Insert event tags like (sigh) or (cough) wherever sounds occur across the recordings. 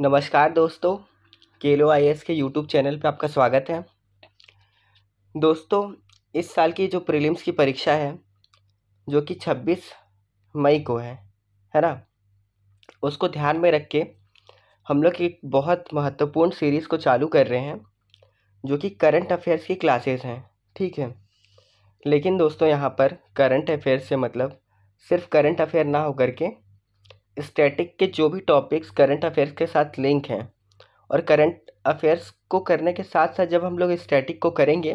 नमस्कार दोस्तों केलो आई के यूट्यूब चैनल पर आपका स्वागत है दोस्तों इस साल की जो प्रीलिम्स की परीक्षा है जो कि 26 मई को है है ना उसको ध्यान में रख के हम लोग एक बहुत महत्वपूर्ण सीरीज़ को चालू कर रहे हैं जो कि करंट अफेयर्स की क्लासेस हैं ठीक है लेकिन दोस्तों यहाँ पर करंट अफेयर्स से मतलब सिर्फ करंट अफेयर ना होकर के स्टैटिक के जो भी टॉपिक्स करंट अफेयर्स के साथ लिंक हैं और करंट अफेयर्स को करने के साथ साथ जब हम लोग स्टैटिक को करेंगे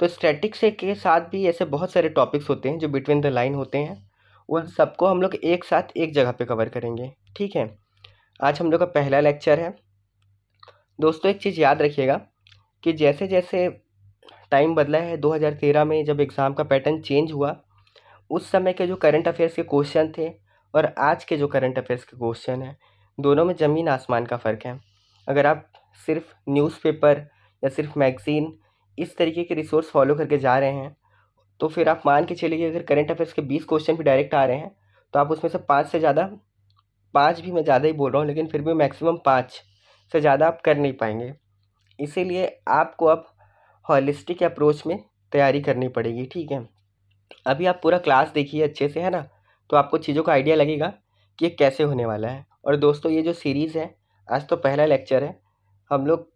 तो स्टैटिक से के साथ भी ऐसे बहुत सारे टॉपिक्स होते हैं जो बिटवीन द लाइन होते हैं उन सबको हम लोग एक साथ एक जगह पे कवर करेंगे ठीक है आज हम लोग का पहला लेक्चर है दोस्तों एक चीज़ याद रखिएगा कि जैसे जैसे टाइम बदला है 2013 में जब एग्ज़ाम का पैटर्न चेंज हुआ उस समय के जो करंट अफेयर्स के क्वेश्चन थे और आज के जो करंट अफेयर्स के क्वेश्चन हैं दोनों में ज़मीन आसमान का फ़र्क है अगर आप सिर्फ न्यूज़पेपर या सिर्फ मैगज़ीन इस तरीके के रिसोर्स फॉलो करके जा रहे हैं तो फिर आप मान के चलिए कि अगर करंट अफेयर्स के बीस क्वेश्चन भी डायरेक्ट आ रहे हैं तो आप उसमें से पाँच से ज़्यादा पाँच भी मैं ज़्यादा ही बोल रहा हूँ लेकिन फिर भी मैक्सिमम पाँच से ज़्यादा आप कर नहीं पाएंगे इसीलिए आपको अब हॉलिस्टिक अप्रोच में तैयारी करनी पड़ेगी ठीक है अभी आप पूरा क्लास देखिए अच्छे से है ना तो आपको चीज़ों का आइडिया लगेगा कि ये कैसे होने वाला है और दोस्तों ये जो सीरीज़ है आज तो पहला लेक्चर है हम लोग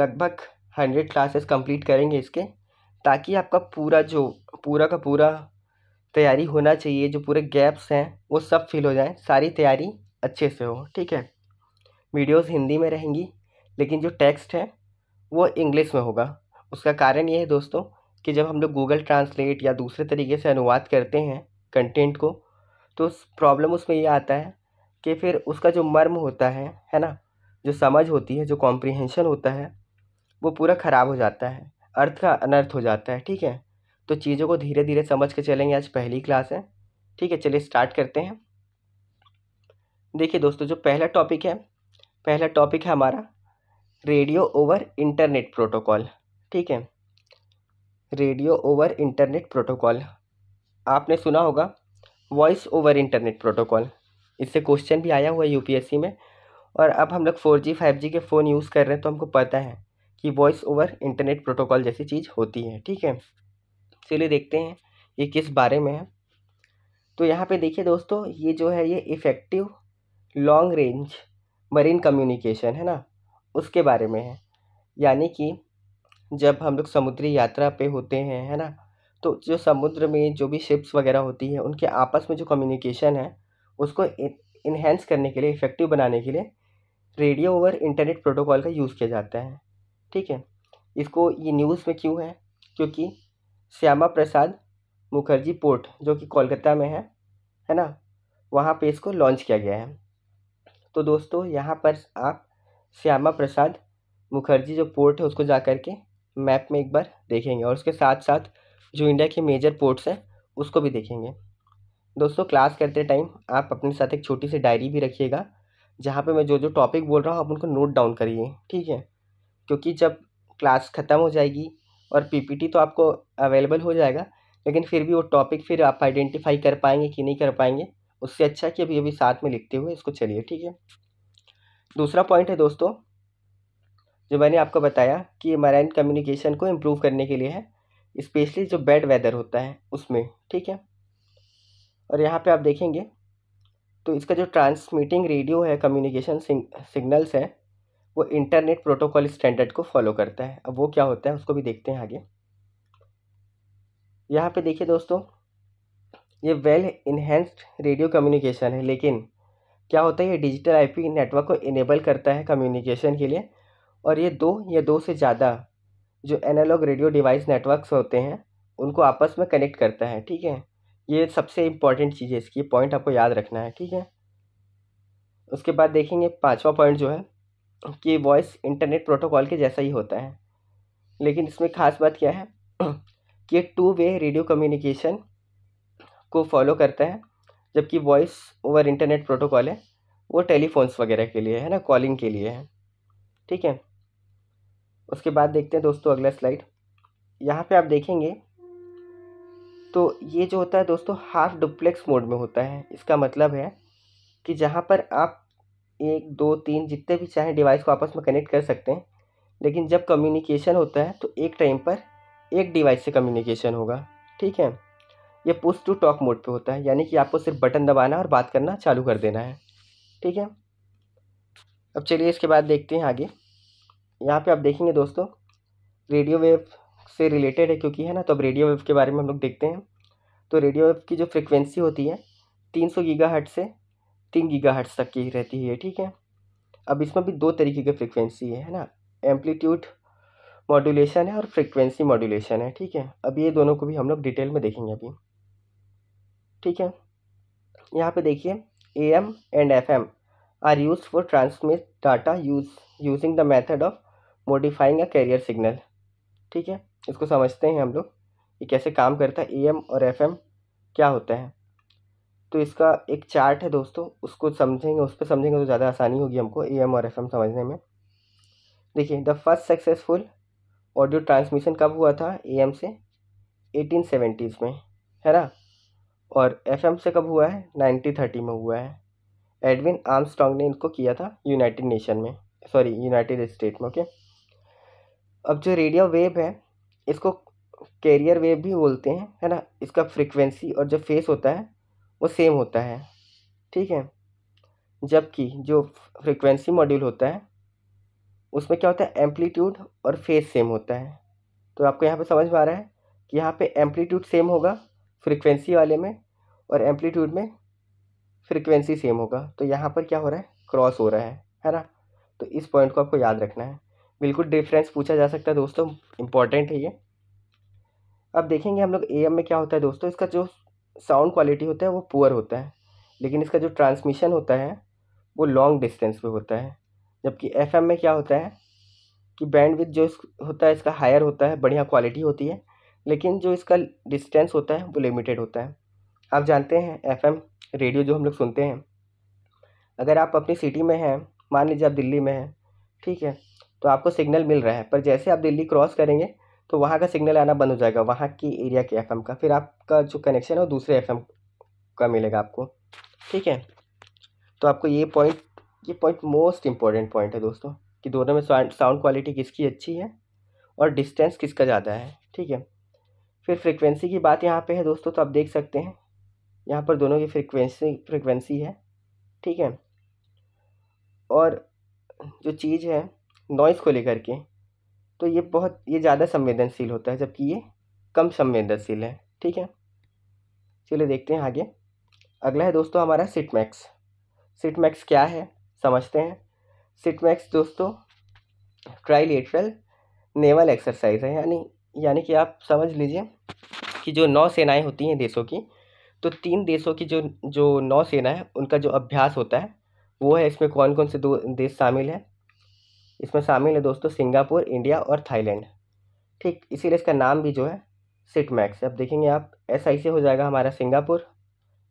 लगभग हंड्रेड क्लासेस कंप्लीट करेंगे इसके ताकि आपका पूरा जो पूरा का पूरा तैयारी होना चाहिए जो पूरे गैप्स हैं वो सब फिल हो जाए सारी तैयारी अच्छे से हो ठीक है वीडियोज़ हिंदी में रहेंगी लेकिन जो टेक्स्ट है वो इंग्लिश में होगा उसका कारण ये है दोस्तों कि जब हम लोग गूगल ट्रांसलेट या दूसरे तरीके से अनुवाद करते हैं कंटेंट को तो उस प्रॉब्लम उसमें ये आता है कि फिर उसका जो मर्म होता है है ना जो समझ होती है जो कॉम्प्रिहेंशन होता है वो पूरा ख़राब हो जाता है अर्थ का अनर्थ हो जाता है ठीक है तो चीज़ों को धीरे धीरे समझ के चलेंगे आज पहली क्लास है ठीक है चलिए स्टार्ट करते हैं देखिए दोस्तों जो पहला टॉपिक है पहला टॉपिक है हमारा रेडियो ओवर इंटरनेट प्रोटोकॉल ठीक है रेडियो ओवर इंटरनेट प्रोटोकॉल आपने सुना होगा वॉइस ओवर इंटरनेट प्रोटोकॉल इससे क्वेश्चन भी आया हुआ है यूपीएससी में और अब हम लोग फोर जी फाइव जी के फ़ोन यूज़ कर रहे हैं तो हमको पता है कि वॉइस ओवर इंटरनेट प्रोटोकॉल जैसी चीज़ होती है ठीक है चलिए देखते हैं ये किस बारे में है तो यहाँ पे देखिए दोस्तों ये जो है ये effective long range marine communication है ना उसके बारे में है यानी कि जब हम लोग समुद्री यात्रा पे होते हैं है ना तो जो समुद्र में जो भी शिप्स वगैरह होती हैं उनके आपस में जो कम्युनिकेशन है उसको इन्हेंस करने के लिए इफ़ेक्टिव बनाने के लिए रेडियो ओवर इंटरनेट प्रोटोकॉल का यूज़ किया जाता है ठीक है इसको ये न्यूज़ में क्यों है क्योंकि श्यामा प्रसाद मुखर्जी पोर्ट जो कि कोलकाता में है है ना वहाँ पे इसको लॉन्च किया गया है तो दोस्तों यहाँ पर आप श्यामा प्रसाद मुखर्जी जो पोर्ट है उसको जा कर के मैप में एक बार देखेंगे और उसके साथ साथ जो इंडिया के मेजर पोर्ट्स हैं उसको भी देखेंगे दोस्तों क्लास करते टाइम आप अपने साथ एक छोटी सी डायरी भी रखिएगा जहाँ पे मैं जो जो टॉपिक बोल रहा हूँ आप उनको नोट डाउन करिए ठीक है क्योंकि जब क्लास ख़त्म हो जाएगी और पीपीटी तो आपको अवेलेबल हो जाएगा लेकिन फिर भी वो टॉपिक फिर आप आइडेंटिफाई कर पाएंगे कि नहीं कर पाएंगे उससे अच्छा कि अभी अभी साथ में लिखते हुए इसको चलिए ठीक है दूसरा पॉइंट है दोस्तों जो मैंने आपको बताया कि मराइन कम्युनिकेशन को इम्प्रूव करने के लिए है स्पेशली जो बैड वेदर होता है उसमें ठीक है और यहाँ पे आप देखेंगे तो इसका जो ट्रांसमिटिंग रेडियो है कम्युनिकेशन सिग्नल्स है वो इंटरनेट प्रोटोकॉल स्टैंडर्ड को फॉलो करता है अब वो क्या होता है उसको भी देखते हैं आगे यहाँ पे देखिए दोस्तों ये वेल इन्हेंस्ड रेडियो कम्युनिकेशन है लेकिन क्या होता है ये डिजिटल आईपी नेटवर्क को इनेबल करता है कम्युनिकेशन के लिए और ये दो या दो से ज़्यादा जो एनालॉग रेडियो डिवाइस नेटवर्क्स होते हैं उनको आपस में कनेक्ट करता है ठीक है ये सबसे इम्पॉर्टेंट चीज़ है इसकी पॉइंट आपको याद रखना है ठीक है उसके बाद देखेंगे पाँचवा पॉइंट जो है कि वॉइस इंटरनेट प्रोटोकॉल के जैसा ही होता है लेकिन इसमें ख़ास बात क्या है कि टू वे रेडियो कम्युनिकेशन को फॉलो करता है जबकि वॉइस ओवर इंटरनेट प्रोटोकॉल है वो टेलीफोन्स वगैरह के लिए है ना कॉलिंग के लिए है ठीक है उसके बाद देखते हैं दोस्तों अगला स्लाइड यहाँ पे आप देखेंगे तो ये जो होता है दोस्तों हाफ डुप्लेक्स मोड में होता है इसका मतलब है कि जहाँ पर आप एक दो तीन जितने भी चाहें डिवाइस को आपस में कनेक्ट कर सकते हैं लेकिन जब कम्युनिकेशन होता है तो एक टाइम पर एक डिवाइस से कम्युनिकेशन होगा ठीक है ये पुश टू टॉक मोड पे होता है यानी कि आपको सिर्फ बटन दबाना और बात करना चालू कर देना है ठीक है अब चलिए इसके बाद देखते हैं आगे यहाँ पे आप देखेंगे दोस्तों रेडियो वेव से रिलेटेड है क्योंकि है ना तो अब रेडियो वेव के बारे में हम लोग देखते हैं तो रेडियो वेव की जो फ्रिक्वेंसी होती है तीन सौ गीगा हट से तीन गीगा हट्स तक की रहती है ठीक है अब इसमें भी दो तरीके की फ्रिक्वेंसी है ना एम्पलीट्यूड मॉड्यूलेशन है और फ्रिक्वेंसी मॉड्यूलेशन है ठीक है अब ये दोनों को भी हम लोग डिटेल में देखेंगे अभी ठीक है यहाँ पे देखिए A M and F M are use for transmit data use using the method of modifying a carrier signal ठीक है इसको समझते हैं हम लोग ये कैसे काम करता है ए और एफ क्या होता है तो इसका एक चार्ट है दोस्तों उसको समझेंगे उस पर समझेंगे तो ज़्यादा आसानी होगी हमको ए और एफ समझने में देखिए the first successful audio transmission कब हुआ था ए से एटीन सेवेंटीज़ में है ना और एफ से कब हुआ है नाइनटीन थर्टी में हुआ है एडविन आर्म ने इनको किया था यूनाइटेड नेशन में सॉरी यूनाइटेड स्टेट में ओके okay? अब जो रेडियो वेव है इसको कैरियर वेव भी बोलते हैं है ना इसका फ्रिक्वेंसी और जो फेस होता है वो सेम होता है ठीक है जबकि जो फ्रिक्वेंसी मॉड्यूल होता है उसमें क्या होता है एम्पलीट्यूड और फेस सेम होता है तो आपको यहाँ पे समझ में आ रहा है कि यहाँ पे एम्पलीट्यूड सेम होगा फ्रिक्वेंसी वाले में और एम्पलीट्यूड में फ्रिक्वेंसी सेम होगा तो यहाँ पर क्या हो रहा है क्रॉस हो रहा है है ना तो इस पॉइंट को आपको याद रखना है बिल्कुल डिफरेंस पूछा जा सकता है दोस्तों इम्पॉर्टेंट है ये अब देखेंगे हम लोग ए में क्या होता है दोस्तों इसका जो साउंड क्वालिटी होता है वो पुअर होता है लेकिन इसका जो ट्रांसमिशन होता है वो लॉन्ग डिस्टेंस पे होता है जबकि एफ में क्या होता है कि बैंड जो होता है इसका हायर होता है बढ़िया क्वालिटी होती है लेकिन जो इसका डिस्टेंस होता है वो लिमिटेड होता है आप जानते हैं एफ रेडियो जो हम लोग सुनते हैं अगर आप अपनी सिटी में हैं मान लीजिए आप दिल्ली में हैं ठीक है तो आपको सिग्नल मिल रहा है पर जैसे आप दिल्ली क्रॉस करेंगे तो वहाँ का सिग्नल आना बंद हो जाएगा वहाँ की एरिया के एफ का फिर आपका जो कनेक्शन है वो दूसरे एफ का मिलेगा आपको ठीक है तो आपको ये पॉइंट ये पॉइंट मोस्ट इम्पॉर्टेंट पॉइंट है दोस्तों कि दोनों में साउंड क्वालिटी किसकी अच्छी है और डिस्टेंस किसका ज़्यादा है ठीक है फिर फ्रिक्वेंसी की बात यहाँ पे है दोस्तों तो आप देख सकते हैं यहाँ पर दोनों की फ्रिक्वेंसी फ्रिक्वेंसी है ठीक है और जो चीज़ है नॉइज़ को लेकर के तो ये बहुत ये ज़्यादा संवेदनशील होता है जबकि ये कम संवेदनशील है ठीक है चलिए देखते हैं आगे अगला है दोस्तों हमारा सिटमैक्स सिटमैक्स क्या है समझते हैं सिटमैक्स दोस्तों ट्राइलेटरल नेवल एक्सरसाइज है यानी यानी कि आप समझ लीजिए कि जो नौ सेनाएं होती हैं देशों की तो तीन देशों की जो जो नौ सेना है उनका जो अभ्यास होता है वो है इसमें कौन कौन से दो देश शामिल हैं इसमें शामिल है दोस्तों सिंगापुर इंडिया और थाईलैंड ठीक इसीलिए इसका नाम भी जो है सिट मैक्स अब देखेंगे आप एस आई सी हो जाएगा हमारा सिंगापुर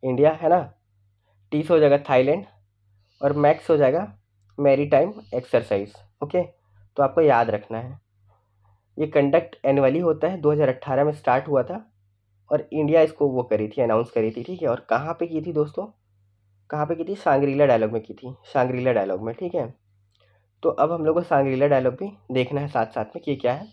इंडिया है ना टी से हो जाएगा थाईलैंड और मैक्स हो जाएगा मेरी टाइम एक्सरसाइज ओके तो आपको याद रखना है ये कंडक्ट एनुअली होता है 2018 में स्टार्ट हुआ था और इंडिया इसको वो करी थी अनाउंस करी थी ठीक है और कहाँ पे की थी दोस्तों कहाँ पे की थी सांग्रीला डायलॉग में की थी शांगरीला डायलॉग में ठीक है तो अब हम लोग को सांग्रीला डायलॉग भी देखना है साथ साथ में कि क्या है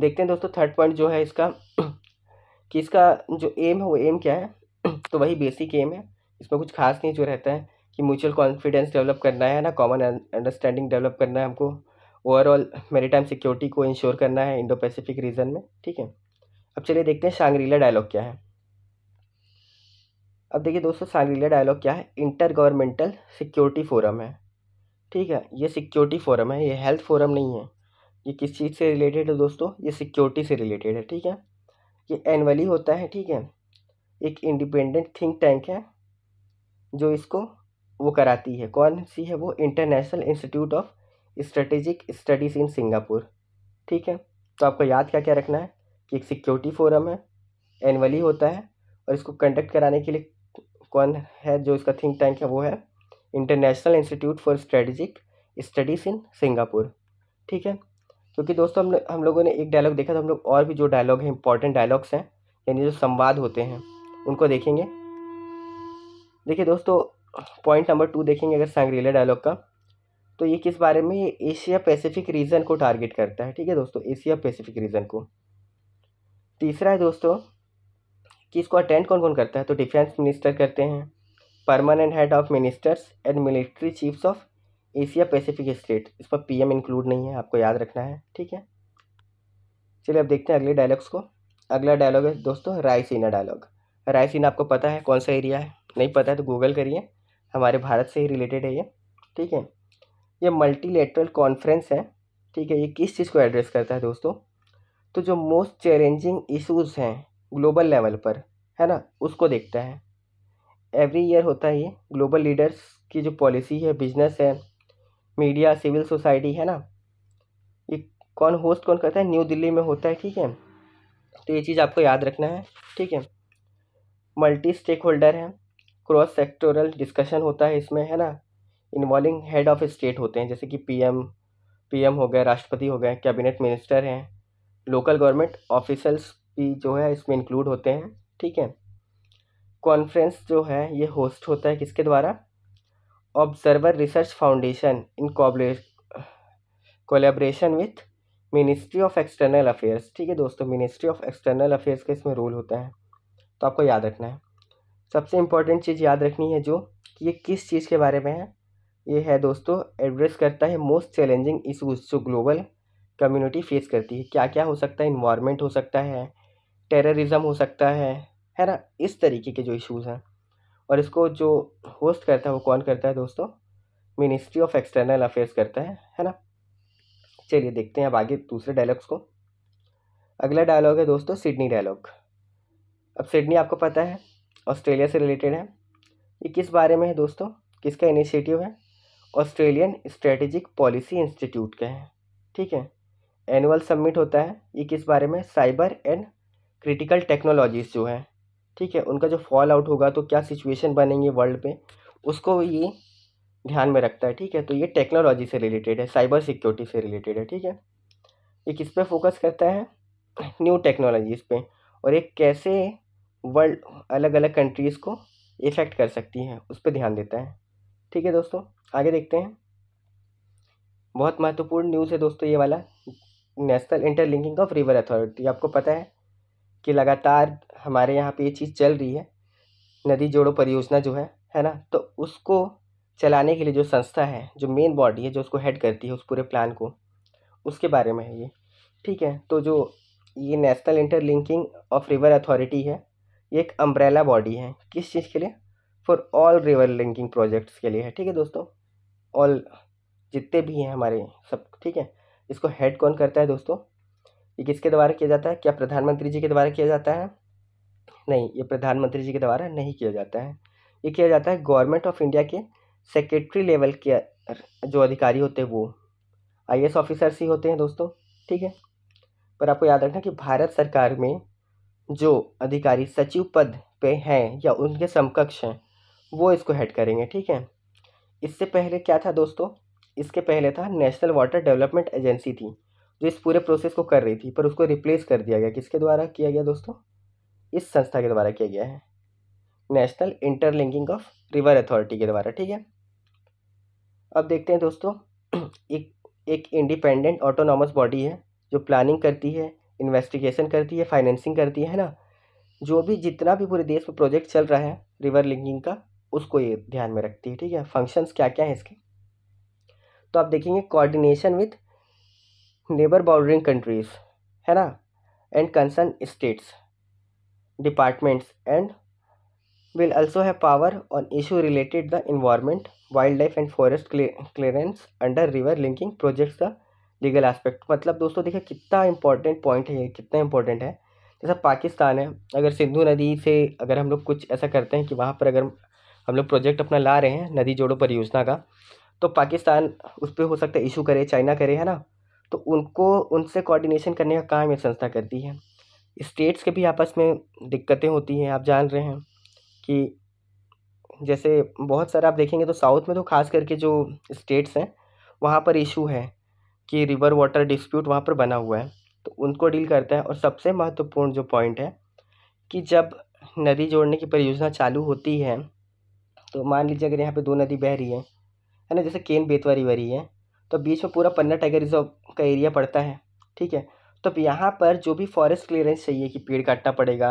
देखते हैं दोस्तों थर्ड पॉइंट जो है इसका कि इसका जो एम है वो एम क्या है तो वही बेसिक एम है इसमें कुछ खास नहीं जो रहता है कि म्यूचुअल कॉन्फिडेंस डेवलप करना है ना कॉमन अंडरस्टैंडिंग डेवलप करना है हमको ओवरऑल मेरी सिक्योरिटी को इंश्योर करना है इंडो पैसिफिक रीजन में ठीक है अब चलिए देखते हैं सांग्रीला डायलॉग क्या है अब देखिए दोस्तों सांग्रीला डायलॉग क्या है इंटर गवर्नमेंटल सिक्योरिटी फोरम है ठीक है ये सिक्योरिटी फोरम है ये हेल्थ फोरम नहीं है ये किस चीज़ से रिलेटेड है दोस्तों ये सिक्योरिटी से रिलेटेड है ठीक है ये एनअली होता है ठीक है एक इंडिपेंडेंट थिंक टैंक है जो इसको वो कराती है कौन सी है वो international institute of strategic studies in Singapore ठीक है तो आपको याद क्या क्या रखना है कि एक सिक्योरिटी फोरम है एनअली होता है और इसको कंडक्ट कराने के लिए कौन है जो इसका थिंक टैंक है वो है international institute for strategic studies in Singapore ठीक है क्योंकि दोस्तों हम हम लोगों ने एक डायलॉग देखा तो हम लोग और भी जो डायलॉग हैं इंपॉर्टेंट डायलॉग्स हैं यानी जो संवाद होते हैं उनको देखेंगे देखिए दोस्तों पॉइंट नंबर टू देखेंगे अगर सांग्रीला डायलॉग का तो ये किस बारे में एशिया पैसिफिक रीजन को टारगेट करता है ठीक है दोस्तों एशिया पैसिफिक रीजन को तीसरा है दोस्तों कि इसको अटेंड कौन कौन करता है तो डिफेंस मिनिस्टर करते हैं permanent head of ministers and military chiefs of Asia Pacific state इस पर पी इंक्लूड नहीं है आपको याद रखना है ठीक है चलिए अब देखते हैं अगले डायलॉग्स को अगला डायलॉग है दोस्तों रायसीना डायलॉग रायसीना आपको पता है कौन सा एरिया है नहीं पता है तो गूगल करिए हमारे भारत से ही रिलेटेड है ये ठीक है ये मल्टीलेटरल कॉन्फ्रेंस है ठीक है ये किस चीज़ को एड्रेस करता है दोस्तों तो जो मोस्ट चैलेंजिंग इशूज़ हैं ग्लोबल लेवल पर है ना उसको देखता है एवरी ईयर होता है ये ग्लोबल लीडर्स की जो पॉलिसी है बिजनेस है मीडिया सिविल सोसाइटी है ना ये कौन होस्ट कौन करता है न्यू दिल्ली में होता है ठीक है तो ये चीज़ आपको याद रखना है ठीक है मल्टी स्टेक होल्डर है क्रॉस सेक्टोरल डिस्कशन होता है इसमें है ना इन्वॉल्विंग हेड ऑफ स्टेट होते हैं जैसे कि पीएम पीएम हो गए राष्ट्रपति हो गए कैबिनेट मिनिस्टर हैं लोकल गवर्नमेंट ऑफिसल्स भी जो है इसमें इंक्लूड होते हैं ठीक है कॉन्फ्रेंस जो है ये होस्ट होता है किसके द्वारा observer research foundation in collaboration with ministry of external affairs ठीक है दोस्तों मिनिस्ट्री ऑफ एक्सटर्नल अफेयर्स का इसमें रोल होता है तो आपको याद रखना है सबसे इम्पॉर्टेंट चीज़ याद रखनी है जो कि ये किस चीज़ के बारे में है ये है दोस्तों एड्रेस करता है मोस्ट चैलेंजिंग इशूज़ जो ग्लोबल कम्युनिटी फेस करती है क्या क्या हो सकता है इन्वायरमेंट हो सकता है टेररिज्म हो सकता है है ना इस तरीके के जो इश्यूज़ हैं और इसको जो होस्ट करता है वो कौन करता है दोस्तों मिनिस्ट्री ऑफ एक्सटर्नल अफेयर्स करता है है ना चलिए देखते हैं अब आगे दूसरे डायलॉग्स को अगला डायलॉग है दोस्तों सिडनी डायलॉग अब सिडनी आपको पता है ऑस्ट्रेलिया से रिलेटेड है ये किस बारे में है दोस्तों किसका इनिशिएटिव है ऑस्ट्रेलियन स्ट्रेटेजिक पॉलिसी इंस्टीट्यूट का है ठीक है एनुअल सबमिट होता है ये किस बारे में साइबर एंड क्रिटिकल टेक्नोलॉजीज जो है ठीक है उनका जो फॉल आउट होगा तो क्या सिचुएशन बनेंगे वर्ल्ड पे उसको ये ध्यान में रखता है ठीक है तो ये टेक्नोलॉजी से रिलेटेड है साइबर सिक्योरिटी से रिलेटेड है ठीक है ये किस पे फोकस करता है न्यू टेक्नोलॉजीज़ पे और ये कैसे वर्ल्ड अलग अलग कंट्रीज़ को इफ़ेक्ट कर सकती है उस पर ध्यान देता है ठीक है दोस्तों आगे देखते हैं बहुत महत्वपूर्ण न्यूज़ है दोस्तों ये वाला national interlinking of river authority आपको पता है कि लगातार हमारे यहाँ पे ये चीज़ चल रही है नदी जोड़ो परियोजना जो है है ना तो उसको चलाने के लिए जो संस्था है जो मेन बॉडी है जो उसको हेड करती है उस पूरे प्लान को उसके बारे में है ये ठीक है तो जो ये national interlinking of river authority है ये एक अम्ब्रेला बॉडी है किस चीज़ के लिए for all river linking projects के लिए है ठीक है दोस्तों ऑल जितने भी हैं हमारे सब ठीक है इसको हेड कौन करता है दोस्तों ये किसके द्वारा किया जाता है क्या प्रधानमंत्री जी के द्वारा किया जाता है नहीं ये प्रधानमंत्री जी के द्वारा नहीं किया जाता है ये किया जाता है गवर्नमेंट ऑफ इंडिया के सेक्रेटरी लेवल के जो अधिकारी होते हैं वो आई एस ऑफिसर्स ही होते हैं दोस्तों ठीक है पर आपको याद रखना कि भारत सरकार में जो अधिकारी सचिव पद पे हैं या उनके समकक्ष हैं वो इसको हेड करेंगे ठीक है इससे पहले क्या था दोस्तों इसके पहले था नेशनल वाटर डेवलपमेंट एजेंसी थी जो इस पूरे प्रोसेस को कर रही थी पर उसको रिप्लेस कर दिया गया किसके द्वारा किया गया दोस्तों इस संस्था के द्वारा किया गया है national interlinking of river authority के द्वारा ठीक है अब देखते हैं दोस्तों (clears throat) एक एक इंडिपेंडेंट ऑटोनॉमस बॉडी है जो प्लानिंग करती है इन्वेस्टिगेशन करती है फाइनेंसिंग करती है ना जो भी जितना भी पूरे देश में प्रोजेक्ट चल रहा है रिवर लिंकिंग का उसको ये ध्यान में रखती है ठीक है फंक्शंस क्या क्या हैं इसके तो आप देखेंगे coordination with neighbour bordering countries है ना and concern states departments and will also have power on issue related the environment wildlife and forest clearance under river linking projects the legal aspect मतलब दोस्तों देखिए कितना इंपॉर्टेंट पॉइंट है ये कितना important है जैसा पाकिस्तान है अगर सिंधु नदी से अगर हम लोग कुछ ऐसा करते हैं कि वहाँ पर अगर हम लोग प्रोजेक्ट अपना ला रहे हैं नदी जोड़ो परियोजना का तो पाकिस्तान उस पर हो सकता है इशू करे चाइना करे है ना तो उनको उनसे कोऑर्डिनेशन करने का काम ये संस्था करती है स्टेट्स के भी आपस में दिक्कतें होती हैं आप जान रहे हैं कि जैसे बहुत सारा आप देखेंगे तो साउथ में तो खास करके जो स्टेट्स हैं वहाँ पर इशू है कि रिवर वाटर डिस्प्यूट वहाँ पर बना हुआ है तो उनको डील करता है और सबसे महत्वपूर्ण जो पॉइंट है कि जब नदी जोड़ने की परियोजना चालू होती है तो मान लीजिए अगर यहाँ पे दो नदी बह रही है है ना जैसे केन बेतवा रिवर ही है तो बीच में पूरा पन्ना टाइगर रिजर्व का एरिया पड़ता है ठीक है तब तो यहाँ पर जो भी फॉरेस्ट क्लियरेंस चाहिए कि पेड़ काटना पड़ेगा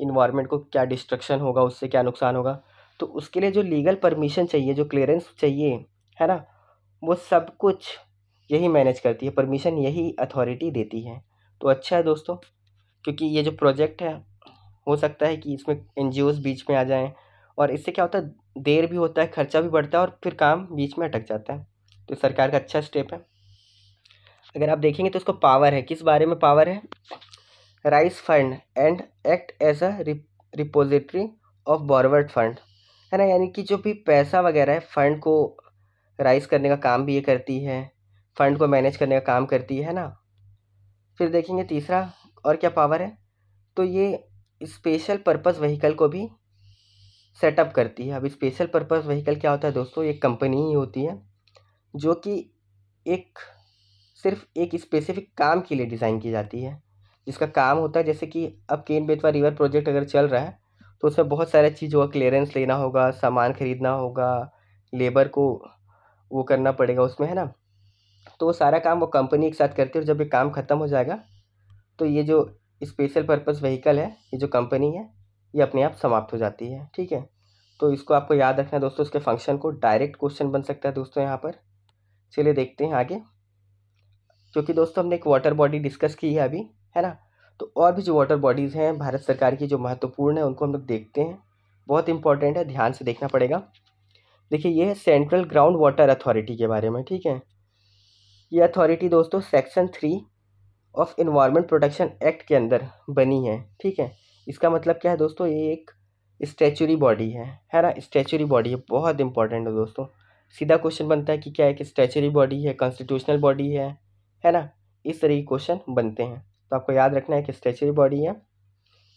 इन्वायरमेंट को क्या डिस्ट्रक्शन होगा उससे क्या नुकसान होगा तो उसके लिए जो लीगल परमिशन चाहिए जो क्लियरेंस चाहिए है ना वो सब कुछ यही मैनेज करती है परमिशन यही अथॉरिटी देती है तो अच्छा है दोस्तों क्योंकि ये जो प्रोजेक्ट है हो सकता है कि इसमें एन बीच में आ जाएँ और इससे क्या होता है देर भी होता है खर्चा भी बढ़ता है और फिर काम बीच में अटक जाता है तो सरकार का अच्छा स्टेप है अगर आप देखेंगे तो इसको पावर है किस बारे में पावर है raise fund and act as a repository of borrowed fund है ना यानी कि जो भी पैसा वगैरह है फंड को राइस करने का काम भी ये करती है फंड को मैनेज करने का काम करती है ना फिर देखेंगे तीसरा और क्या पावर है तो ये स्पेशल पर्पस व्हीकल को भी सेटअप करती है अब स्पेशल पर्पस व्हीकल क्या होता है दोस्तों एक कंपनी ही होती है जो कि एक सिर्फ एक स्पेसिफिक काम के लिए डिज़ाइन की जाती है जिसका काम होता है जैसे कि अब केन बेतवा रिवर प्रोजेक्ट अगर चल रहा है तो उसमें बहुत सारा चीज़ होगा क्लियरेंस लेना होगा सामान खरीदना होगा लेबर को वो करना पड़ेगा उसमें है ना तो वो सारा काम वो कंपनी एक साथ करती है और जब ये काम ख़त्म हो जाएगा तो ये जो स्पेशल पर्पस व्हीकल है ये जो कंपनी है ये अपने आप समाप्त हो जाती है ठीक है तो इसको आपको याद रखना है दोस्तों इसके फंक्शन को डायरेक्ट क्वेश्चन बन सकता है दोस्तों यहाँ पर चलिए देखते हैं आगे क्योंकि दोस्तों हमने एक वाटर बॉडी डिस्कस की है अभी है ना तो और भी जो वाटर बॉडीज़ हैं भारत सरकार की जो महत्वपूर्ण है उनको हम लोग देखते हैं बहुत इंपॉर्टेंट है ध्यान से देखना पड़ेगा देखिए ये है सेंट्रल ग्राउंड वाटर अथॉरिटी के बारे में ठीक है ये अथॉरिटी दोस्तों section three of environment protection act के अंदर बनी है ठीक है इसका मतलब क्या है दोस्तों ये एक स्टैचुरी बॉडी है है ना स्टैचुरी बॉडी है बहुत इंपॉर्टेंट है दोस्तों सीधा क्वेश्चन बनता है कि क्या एक स्टैचुरी बॉडी है कॉन्स्टिट्यूशनल बॉडी है है ना इस तरह के क्वेश्चन बनते हैं तो आपको याद रखना है कि स्ट्रेचरी बॉडी है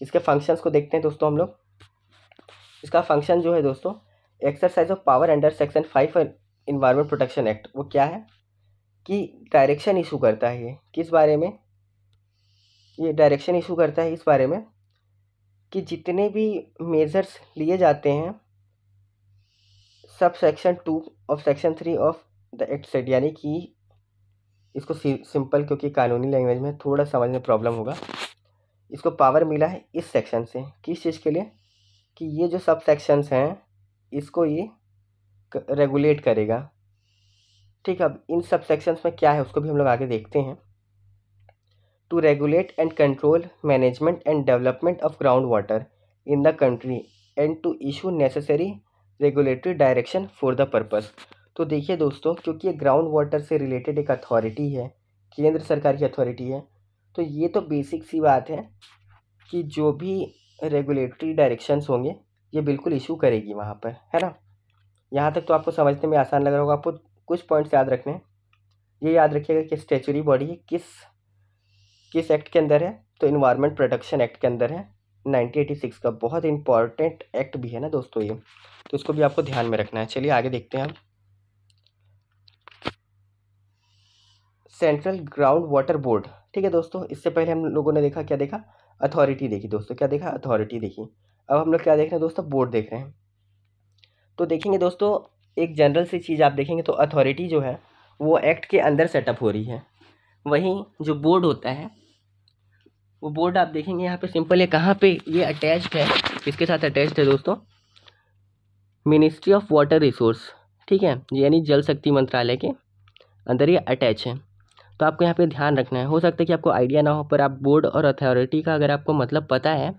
इसके फंक्शंस को देखते हैं दोस्तों हम लोग इसका फंक्शन जो है दोस्तों exercise of power under section five environment protection act वो क्या है कि डायरेक्शन इशू करता है ये किस बारे में ये डायरेक्शन इशू करता है इस बारे में कि जितने भी मेजर्स लिए जाते हैं sub section two of section three of the act set यानी कि इसको सिंपल क्योंकि कानूनी लैंग्वेज में थोड़ा समझ में प्रॉब्लम होगा इसको पावर मिला है इस सेक्शन से किस चीज़ के लिए कि ये जो सब सेक्शंस हैं इसको ये रेगुलेट करेगा ठीक है अब इन सब सेक्शंस में क्या है उसको भी हम लोग आगे देखते हैं to regulate and control management and development of ground water in the country and to issue necessary regulatory direction for the purpose तो देखिए दोस्तों क्योंकि ये ग्राउंड वाटर से रिलेटेड एक अथॉरिटी है केंद्र सरकार की अथॉरिटी है तो ये तो बेसिक सी बात है कि जो भी रेगुलेटरी डायरेक्शंस होंगे ये बिल्कुल इशू करेगी वहाँ पर है ना यहाँ तक तो आपको समझने में आसान लग रहा होगा आपको कुछ पॉइंट्स याद रखने हैं ये याद रखिएगा कि स्टेचुरी बॉडी किस किस एक्ट के अंदर है तो इन्वायरमेंट प्रोटेक्शन एक्ट के अंदर है नाइनटीन का बहुत इंपॉर्टेंट एक्ट भी है ना दोस्तों ये तो इसको भी आपको ध्यान में रखना है चलिए आगे देखते हैं हम सेंट्रल ग्राउंड वाटर बोर्ड ठीक है दोस्तों इससे पहले हम लोगों ने देखा क्या देखा अथॉरिटी देखी दोस्तों क्या देखा अथॉरिटी देखी अब हम लोग क्या देख रहे हैं दोस्तों बोर्ड देख रहे हैं तो देखेंगे दोस्तों एक जनरल सी चीज़ आप देखेंगे तो अथॉरिटी जो है वो एक्ट के अंदर सेटअप हो रही है वहीं जो बोर्ड होता है वो बोर्ड आप देखेंगे यहाँ पे सिंपल है कहाँ पे ये अटैच्ड है इसके साथ अटैच्ड है दोस्तों मिनिस्ट्री ऑफ वाटर रिसोर्स ठीक है यानी जल शक्ति मंत्रालय के अंदर ये अटैच है तो आपको यहाँ पे ध्यान रखना है हो सकता है कि आपको आइडिया ना हो पर आप बोर्ड और अथॉरिटी का अगर आपको मतलब पता है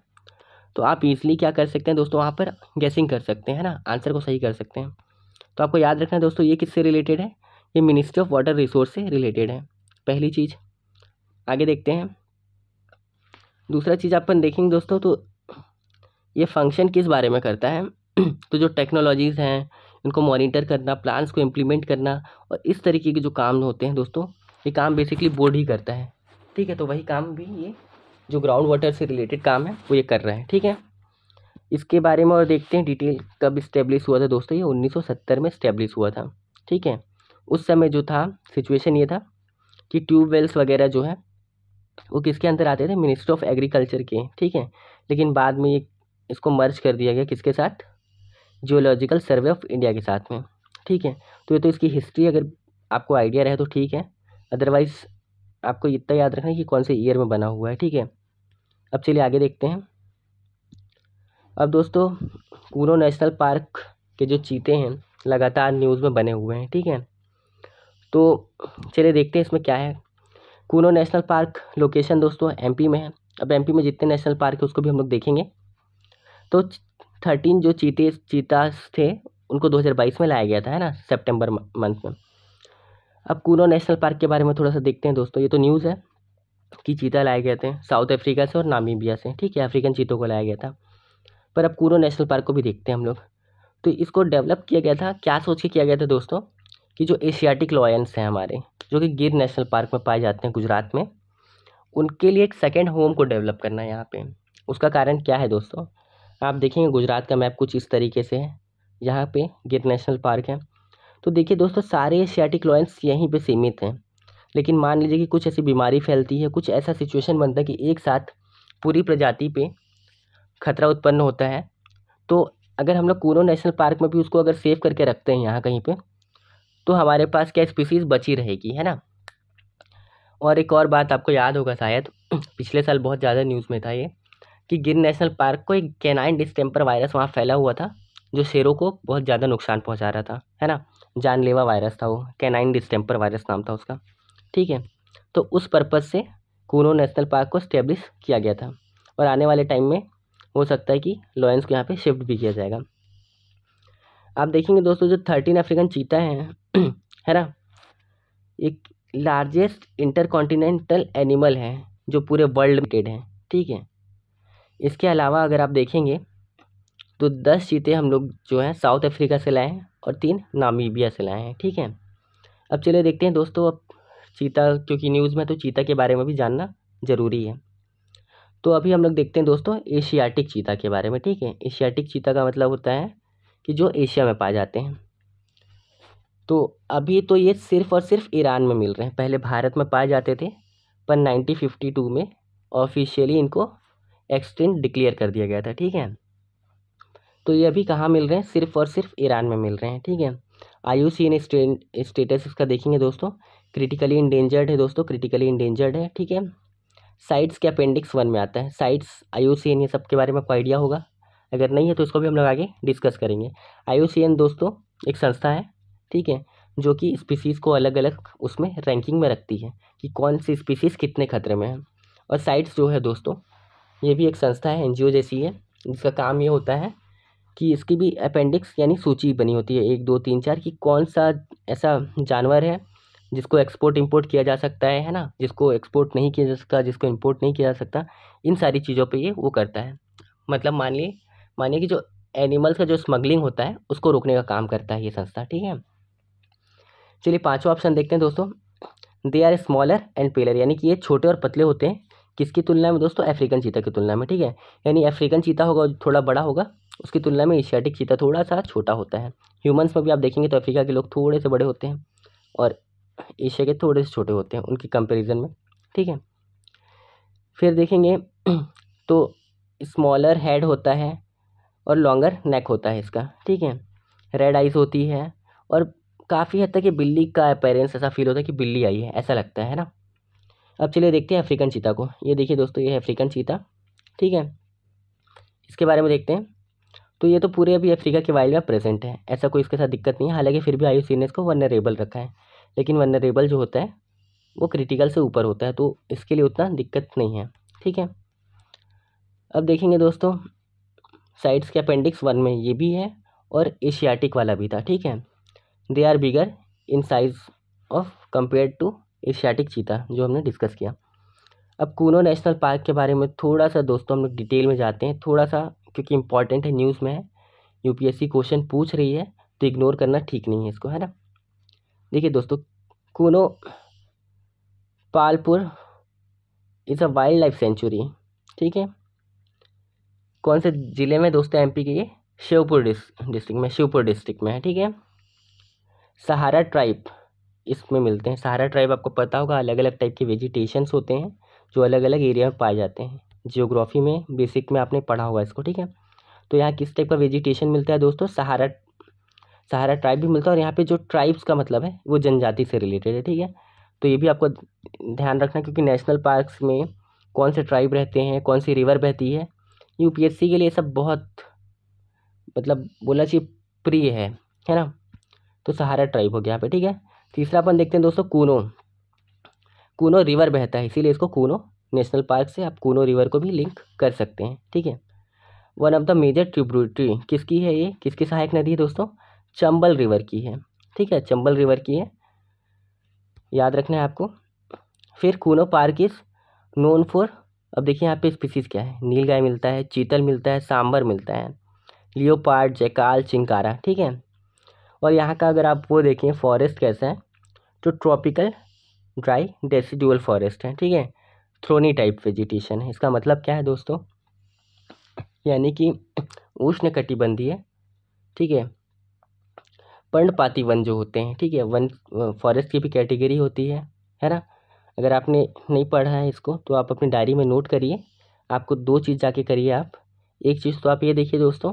तो आप ईज़िली क्या कर सकते हैं दोस्तों वहाँ पर गैसिंग कर सकते हैं ना आंसर को सही कर सकते हैं तो आपको याद रखना है दोस्तों ये किससे रिलेटेड है ये मिनिस्ट्री ऑफ वाटर रिसोर्स से रिलेटेड है पहली चीज़ आगे देखते हैं दूसरा चीज़ अपन देखेंगे दोस्तों तो ये फंक्शन किस बारे में करता है (clears throat) तो जो टेक्नोलॉजीज़ हैं इनको मॉनिटर करना प्लान्स को इम्प्लीमेंट करना और इस तरीके के जो काम होते हैं दोस्तों ये काम बेसिकली बोर्ड ही करता है ठीक है तो वही काम भी ये जो ग्राउंड वाटर से रिलेटेड काम है वो ये कर रहा है ठीक है इसके बारे में और देखते हैं डिटेल कब इस्टेब्लिश हुआ था दोस्तों ये 1970 में इस्टेब्लिश हुआ था ठीक है उस समय जो था सिचुएशन ये था कि ट्यूबवेल्स वगैरह जो है वो किसके अंदर आते थे मिनिस्ट्री ऑफ एग्रीकल्चर के ठीक है लेकिन बाद में ये इसको मर्ज कर दिया गया किसके साथ जियोलॉजिकल सर्वे ऑफ इंडिया के साथ में ठीक है तो ये तो इसकी हिस्ट्री अगर आपको आइडिया रहे तो ठीक है अदरवाइज़ आपको इतना याद रखना है कि कौन से ईयर में बना हुआ है ठीक है अब चलिए आगे देखते हैं अब दोस्तों कूनो नेशनल पार्क के जो चीते हैं लगातार न्यूज़ में बने हुए हैं ठीक है तो चलिए देखते हैं इसमें क्या है कूनो नेशनल पार्क लोकेशन दोस्तों एमपी में है अब एमपी में जितने नेशनल पार्क है उसको भी हम लोग देखेंगे तो थर्टीन जो चीते चीतास थे उनको 2022 में लाया गया था है ना सितंबर मंथ में अब कूनो नेशनल पार्क के बारे में थोड़ा सा देखते हैं दोस्तों ये तो न्यूज़ है कि चीता लाए गए थे साउथ अफ्रीका से और नामीबिया से ठीक है अफ्रीकन चीतों को लाया गया था पर अब कूनो नेशनल पार्क को भी देखते हैं हम लोग तो इसको डेवलप किया गया था क्या सोच के किया गया था दोस्तों कि जो एशियाटिक लॉयंस हैं हमारे जो कि गिर नेशनल पार्क में पाए जाते हैं गुजरात में उनके लिए एक सेकेंड होम को डेवलप करना है यहाँ पर उसका कारण क्या है दोस्तों आप देखेंगे गुजरात का मैप कुछ इस तरीके से है यहाँ पे गिर नेशनल पार्क है तो देखिए दोस्तों सारे एशियाटिक लॉयंस यहीं पे सीमित हैं लेकिन मान लीजिए कि कुछ ऐसी बीमारी फैलती है कुछ ऐसा सिचुएशन बनता है कि एक साथ पूरी प्रजाति पे खतरा उत्पन्न होता है तो अगर हम लोग कूनो नेशनल पार्क में भी उसको अगर सेव करके रखते हैं यहाँ कहीं पे तो हमारे पास क्या स्पीसीज़ बची रहेगी है ना और एक और बात आपको याद होगा शायद (clears throat) पिछले साल बहुत ज़्यादा न्यूज़ में था ये कि गिर नेशनल पार्क को एक कैनाइन डिस्टेम्पर वायरस वहाँ फैला हुआ था जो शेरों को बहुत ज़्यादा नुकसान पहुँचा रहा था है ना जानलेवा वायरस था वो कैनाइन डिस्टेम्पर वायरस नाम था उसका ठीक है तो उस पर्पज़ से कूनो नेशनल पार्क को स्टेब्लिश किया गया था और आने वाले टाइम में हो सकता है कि लॉयंस को यहाँ पे शिफ्ट भी किया जाएगा आप देखेंगे दोस्तों जो थर्टीन अफ्रीकन चीता है (clears throat) है ना एक लार्जेस्ट इंटरकॉन्टिनेंटल एनिमल है जो पूरे वर्ल्ड में है ठीक है इसके अलावा अगर आप देखेंगे तो दस चीते हम लोग जो हैं साउथ अफ्रीका से लाए हैं और तीन नामीबिया से लाए हैं ठीक है अब चलिए देखते हैं दोस्तों अब चीता क्योंकि न्यूज़ में तो चीता के बारे में भी जानना ज़रूरी है तो अभी हम लोग देखते हैं दोस्तों एशियाटिक चीता के बारे में ठीक है एशियाटिक चीता का मतलब होता है कि जो एशिया में पाए जाते हैं तो अभी तो ये सिर्फ़ और सिर्फ ईरान में मिल रहे हैं पहले भारत में पाए जाते थे पर नाइनटीन में ऑफिशियली इनको एक्सटेंट डिक्लेयर कर दिया गया था ठीक है तो ये अभी कहाँ मिल रहे हैं सिर्फ और सिर्फ ईरान में मिल रहे हैं ठीक है आई यू सी इन स्टेटस इसका देखेंगे दोस्तों क्रिटिकली इंडेंजर्ड है दोस्तों क्रिटिकली इंडेंजर्ड है ठीक है साइट्स के अपेंडिक्स वन में आता है CITES I U C N ये सब के बारे में आपको आइडिया होगा अगर नहीं है तो इसको भी हम लोग आगे डिस्कस करेंगे आई यू सी एन दोस्तों एक संस्था है ठीक है जो कि स्पीसीज़ को अलग अलग उसमें रैंकिंग में रखती है कि कौन सी स्पीसीज़ कितने खतरे में है और साइट्स जो है दोस्तों ये भी एक संस्था है एन जैसी है जिसका काम ये होता है कि इसकी भी अपेंडिक्स यानी सूची बनी होती है एक दो तीन चार कि कौन सा ऐसा जानवर है जिसको एक्सपोर्ट इंपोर्ट किया जा सकता है है ना जिसको एक्सपोर्ट नहीं किया जा सकता जिसको इंपोर्ट नहीं किया जा सकता इन सारी चीज़ों पे ये वो करता है मतलब मानिए मानिए कि जो एनिमल्स का जो स्मगलिंग होता है उसको रोकने का काम करता है ये संस्था ठीक है चलिए पाँचवा ऑप्शन देखते हैं दोस्तों they are smaller and paler यानी कि ये छोटे और पतले होते हैं किसकी तुलना में दोस्तों अफ्रीकन चीता की तुलना में ठीक है यानी अफ्रीकन चीता होगा थोड़ा बड़ा होगा उसकी तुलना में एशियाटिक चीता थोड़ा सा छोटा होता है ह्यूमंस में भी आप देखेंगे तो अफ्रीका के लोग थोड़े से बड़े होते हैं और एशिया के थोड़े से छोटे होते हैं उनके कंपेरिजन में ठीक है फिर देखेंगे (clears throat) तो स्मॉलर हेड होता है और लॉन्गर नेक होता है इसका ठीक है रेड आइज़ होती है और काफ़ी हद तक ये बिल्ली का अपेरेंस ऐसा फील होता है कि बिल्ली आई है ऐसा लगता है ना अब चलिए देखते हैं अफ्रीकन चीता को ये देखिए दोस्तों ये अफ्रीकन चीता ठीक है इसके बारे में देखते हैं तो ये तो पूरे अभी अफ्रीका के वाइल्ड में प्रेजेंट है ऐसा कोई इसके साथ दिक्कत नहीं है हालांकि फिर भी आयु ने को वनरेबल रखा है लेकिन वनरेबल जो होता है वो क्रिटिकल से ऊपर होता है तो इसके लिए उतना दिक्कत नहीं है ठीक है अब देखेंगे दोस्तों साइड्स के अपेंडिक्स वन में ये भी है और एशियाटिक वाला भी था ठीक है they are bigger in size of compare to Asiatic cheetah जो हमने डिस्कस किया अब कूनो नेशनल पार्क के बारे में थोड़ा सा दोस्तों हम लोग डिटेल में जाते हैं थोड़ा सा क्योंकि इम्पॉर्टेंट है न्यूज़ में है यू क्वेश्चन पूछ रही है तो इग्नोर करना ठीक नहीं है इसको है ना देखिए दोस्तों Kuno Palpur is a wildlife sanctuary ठीक है कौन से ज़िले में दोस्तों एमपी के ये शिवपुर डिस्ट्रिक्ट में शिवपुर डिस्ट्रिक्ट में है ठीक है सहारा ट्राइब इसमें मिलते हैं सहारा ट्राइब आपको पता होगा अलग अलग टाइप के वेजिटेशंस होते हैं जो अलग अलग एरिया में पाए जाते हैं जियोग्राफी में बेसिक में आपने पढ़ा हुआ इसको ठीक है तो यहाँ किस टाइप का वेजिटेशन मिलता है दोस्तों सहारा सहारा ट्राइब भी मिलता है और यहाँ पे जो ट्राइब्स का मतलब है वो जनजाति से रिलेटेड है ठीक है तो ये भी आपको ध्यान रखना क्योंकि नेशनल पार्क्स में कौन से ट्राइब रहते हैं कौन सी रिवर बहती है यू के लिए सब बहुत मतलब बोला चाहिए प्रिय है है ना तो सहारा ट्राइब हो गया यहाँ पे ठीक है तीसरा अपन देखते हैं दोस्तों कूनो कूनो रिवर बहता है इसीलिए इसको कूनो नेशनल पार्क से आप कूनो रिवर को भी लिंक कर सकते हैं ठीक है one of the major tributary किसकी है ये किसकी सहायक नदी है दोस्तों चंबल रिवर की है ठीक है चंबल रिवर की है याद रखना है आपको फिर Kuno park is known for अब देखिए यहाँ पे स्पीसीज़ क्या है नील गाय मिलता है चीतल मिलता है सांबर मिलता है लियोपार्ड जैकाल चिंकारा ठीक है और यहाँ का अगर आप वो देखें फॉरेस्ट कैसा है तो ट्रॉपिकल ड्राई डेसिड्यूअल फॉरेस्ट है ठीक है थ्रोनी टाइप वेजिटेशन है इसका मतलब क्या है दोस्तों यानी कि उष्ण कटिबंधीय ठीक है पर्णपाती वन जो होते हैं ठीक है वन फॉरेस्ट की भी कैटेगरी होती है है ना अगर आपने नहीं पढ़ा है इसको तो आप अपनी डायरी में नोट करिए आपको दो चीज़ जाके करिए आप एक चीज़ तो आप ये देखिए दोस्तों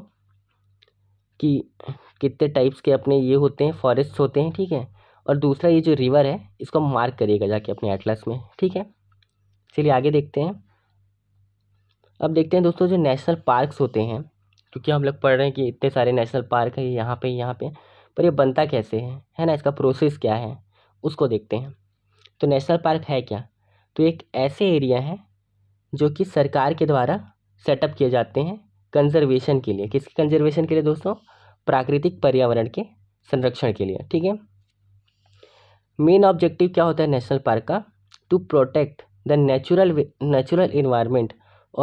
कि कितने टाइप्स के अपने ये होते हैं फॉरेस्ट होते हैं ठीक है और दूसरा ये जो रिवर है इसको मार्क करिएगा जाके अपने एटलस में ठीक है चलिए आगे देखते हैं अब देखते हैं दोस्तों जो नेशनल पार्क्स होते हैं क्योंकि हम लोग पढ़ रहे हैं कि इतने सारे नेशनल पार्क है यहाँ पे यहाँ पे पर ये बनता कैसे है है ना इसका प्रोसेस क्या है उसको देखते हैं तो नेशनल पार्क है क्या तो एक ऐसे एरिया है जो कि सरकार के द्वारा सेटअप किए जाते हैं कंजर्वेशन के लिए किसके कंजर्वेशन के लिए दोस्तों प्राकृतिक पर्यावरण के संरक्षण के लिए ठीक है मेन ऑब्जेक्टिव क्या होता है नेशनल पार्क का to protect the natural natural environment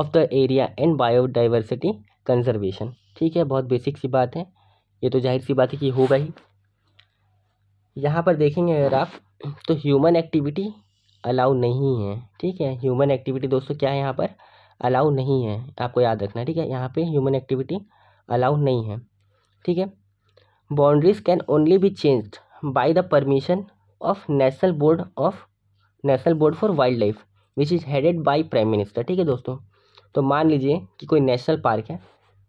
of the area and biodiversity conservation ठीक है बहुत बेसिक सी बात है ये तो जाहिर सी बात है कि होगा ही यहाँ पर देखेंगे अगर आप तो ह्यूमन एक्टिविटी अलाउ नहीं है ठीक है ह्यूमन एक्टिविटी दोस्तों क्या है यहाँ पर अलाउ नहीं है आपको याद रखना ठीक है यहाँ पे ह्यूमन एक्टिविटी अलाउ नहीं है ठीक है boundaries can only be changed by the permission of national board of national board for wildlife which is headed by prime minister ठीक है दोस्तों तो मान लीजिए कि कोई नेशनल पार्क है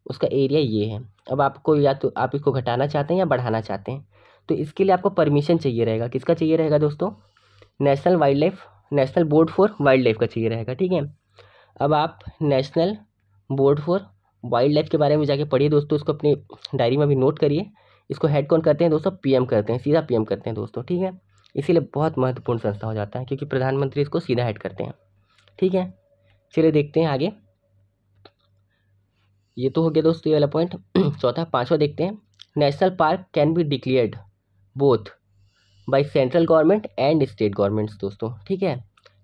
उसका एरिया ये है अब आपको या तो आप इसको घटाना चाहते हैं या बढ़ाना चाहते हैं तो इसके लिए आपको परमिशन चाहिए रहेगा किसका चाहिए रहेगा दोस्तों national wildlife national board for wildlife का चाहिए रहेगा ठीक है अब आप national board for wildlife के बारे में जाके पढ़िए दोस्तों इसको अपनी डायरी में भी नोट करिए इसको हेड कौन करते हैं दोस्तों पीएम करते हैं सीधा पीएम करते हैं दोस्तों ठीक है इसीलिए बहुत महत्वपूर्ण संस्था हो जाता है क्योंकि प्रधानमंत्री इसको सीधा हेड करते हैं ठीक है चलिए देखते हैं आगे ये तो हो गया दोस्तों ये वाला पॉइंट (clears throat) चौथा पाँचवा देखते हैं national park can be declared both by central government and state governments दोस्तों ठीक है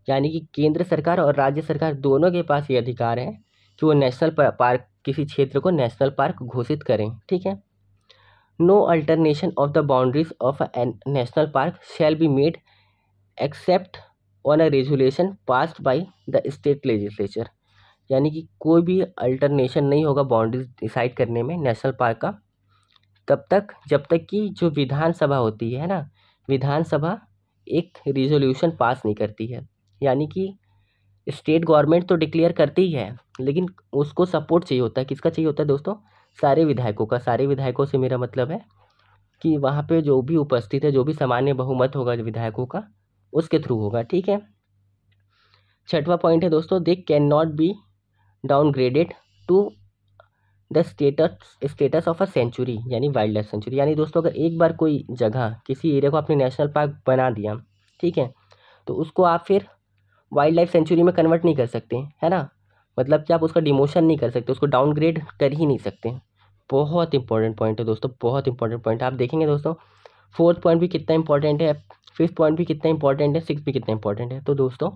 यानी कि केंद्र सरकार और राज्य सरकार दोनों के पास ये अधिकार है कि वो नेशनल पार्क किसी क्षेत्र को नेशनल पार्क घोषित करें ठीक है no alternation of the boundaries of an national park shall be made except on a resolution passed by the state legislature यानी कि कोई भी अल्टरनेशन नहीं होगा बाउंड्रीज डिसाइड करने में नेशनल पार्क का तब तक जब तक कि जो विधानसभा होती है ना विधानसभा एक रिजोल्यूशन पास नहीं करती है यानी कि स्टेट गवर्नमेंट तो डिक्लेयर करती ही है लेकिन उसको सपोर्ट चाहिए होता है किसका चाहिए होता है दोस्तों सारे विधायकों का सारे विधायकों से मेरा मतलब है कि वहाँ पे जो भी उपस्थित है जो भी सामान्य बहुमत होगा विधायकों का उसके थ्रू होगा ठीक है छठवा पॉइंट है दोस्तों they can not be downgraded to the status status of a sanctuary यानी वाइल्ड लाइफ सेंचुरी यानी दोस्तों अगर एक बार कोई जगह किसी एरिया को आपने नेशनल पार्क बना दिया ठीक है तो उसको आप फिर वाइल्ड लाइफ सेंचुरी में कन्वर्ट नहीं कर सकते है ना मतलब कि आप उसका डिमोशन नहीं कर सकते उसको डाउनग्रेड कर ही नहीं सकते बहुत इंपॉर्टेंट पॉइंट है दोस्तों बहुत इंपॉर्टेंट पॉइंट है आप देखेंगे दोस्तों फोर्थ पॉइंट भी कितना इंपॉर्टेंट है फिफ्थ पॉइंट भी कितना इंपॉर्टेंट है सिक्स भी कितना इंपॉर्टेंट है तो दोस्तों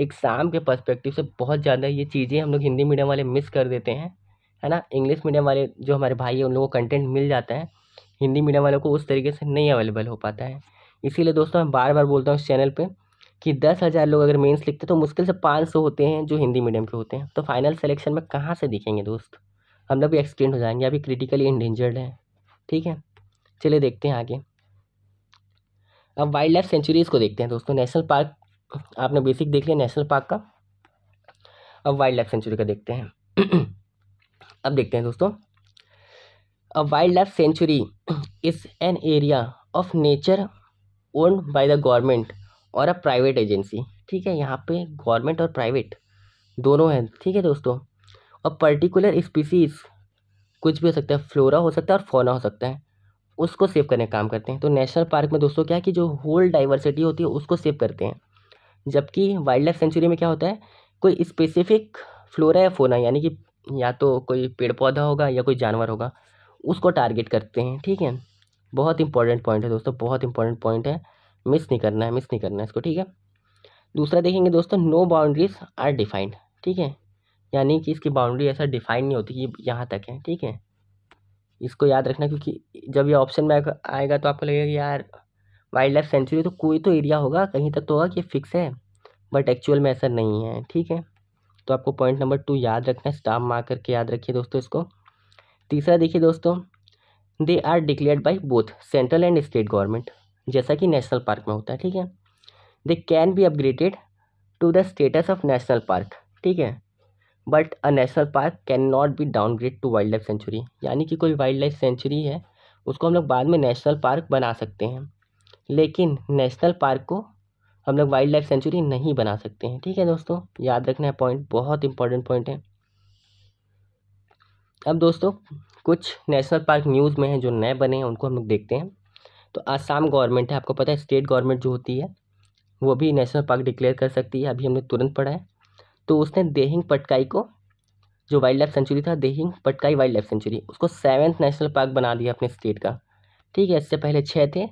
एग्ज़ाम के पर्सपेक्टिव से बहुत ज़्यादा ये चीज़ें हम लोग हिंदी मीडियम वाले मिस कर देते हैं है ना इंग्लिश मीडियम वाले जो हमारे भाई हैं उन लोगों को कंटेंट मिल जाता है हिंदी मीडियम वालों को उस तरीके से नहीं अवेलेबल हो पाता है इसीलिए दोस्तों मैं बार बार बोलता हूँ इस चैनल पर कि दस हज़ार लोग अगर मेंस लिखते तो मुश्किल से पाँच सौ होते हैं जो हिंदी मीडियम के होते हैं तो फाइनल सिलेक्शन में कहाँ से दिखेंगे दोस्त हम लोग भी एक्सटेंड हो जाएंगे अभी क्रिटिकली इंडेंजर्ड हैं ठीक है चलिए देखते हैं आगे अब वाइल्ड लाइफ सेंचुरीज़ को देखते हैं दोस्तों नेशनल पार्क आपने बेसिक देख लिया नेशनल पार्क का अब वाइल्ड लाइफ सेंचुरी का देखते हैं (clears throat) अब देखते हैं दोस्तों a wildlife sanctuary is an area of nature owned by the government और अब प्राइवेट एजेंसी ठीक है यहाँ पे गवर्नमेंट और प्राइवेट दोनों हैं ठीक है दोस्तों और पर्टिकुलर स्पीसीज कुछ भी हो सकता है फ्लोरा हो सकता है और फोना हो सकता है उसको सेव करने का काम करते हैं तो नेशनल पार्क में दोस्तों क्या है कि जो होल डाइवर्सिटी होती है उसको सेव करते हैं जबकि वाइल्ड लाइफ सेंचुरी में क्या होता है कोई स्पेसिफिक फ्लोरा या फोना यानी कि या तो कोई पेड़ पौधा होगा या कोई जानवर होगा उसको टारगेट करते हैं ठीक है बहुत इंपॉर्टेंट पॉइंट है दोस्तों बहुत इंपॉर्टेंट पॉइंट है मिस नहीं करना है मिस नहीं करना है इसको ठीक है दूसरा देखेंगे दोस्तों नो बाउंड्रीज आर डिफाइंड ठीक है यानी कि इसकी बाउंड्री ऐसा डिफाइन नहीं होती कि यहाँ तक है ठीक है इसको याद रखना क्योंकि जब ये ऑप्शन में आएगा तो आपको लगेगा यार वाइल्ड लाइफ सेंचुरी तो कोई तो एरिया होगा कहीं तक तो होगा कि फिक्स है बट एक्चुअल में ऐसा नहीं है ठीक है तो आपको पॉइंट नंबर टू याद रखना है स्टाफ मार करके याद रखिए दोस्तों इसको तीसरा देखिए दोस्तों they are declared by both central and state government जैसा कि नेशनल पार्क में होता है ठीक है they can be upgraded to the status of national park ठीक है but a national park can not be downgrade to wildlife sanctuary यानी कि कोई वाइल्ड लाइफ सेंचुरी है उसको हम लोग बाद में नेशनल पार्क बना सकते हैं लेकिन नेशनल पार्क को हम लोग वाइल्ड लाइफ सेंचुरी नहीं बना सकते हैं ठीक है दोस्तों याद रखना है पॉइंट बहुत इंपॉर्टेंट पॉइंट है अब दोस्तों कुछ नेशनल पार्क न्यूज़ में हैं जो नए बने हैं उनको हम लोग देखते हैं तो आसाम गवर्नमेंट है आपको पता है स्टेट गवर्नमेंट जो होती है वो भी नेशनल पार्क डिक्लेयर कर सकती है अभी हमने तुरंत पढ़ा है तो उसने देहिंग पटकाई को जो वाइल्ड लाइफ सेंचुरी था Dehing Patkai wildlife sanctuary उसको सेवन्थ नेशनल पार्क बना दिया अपने स्टेट का ठीक है इससे पहले छः थे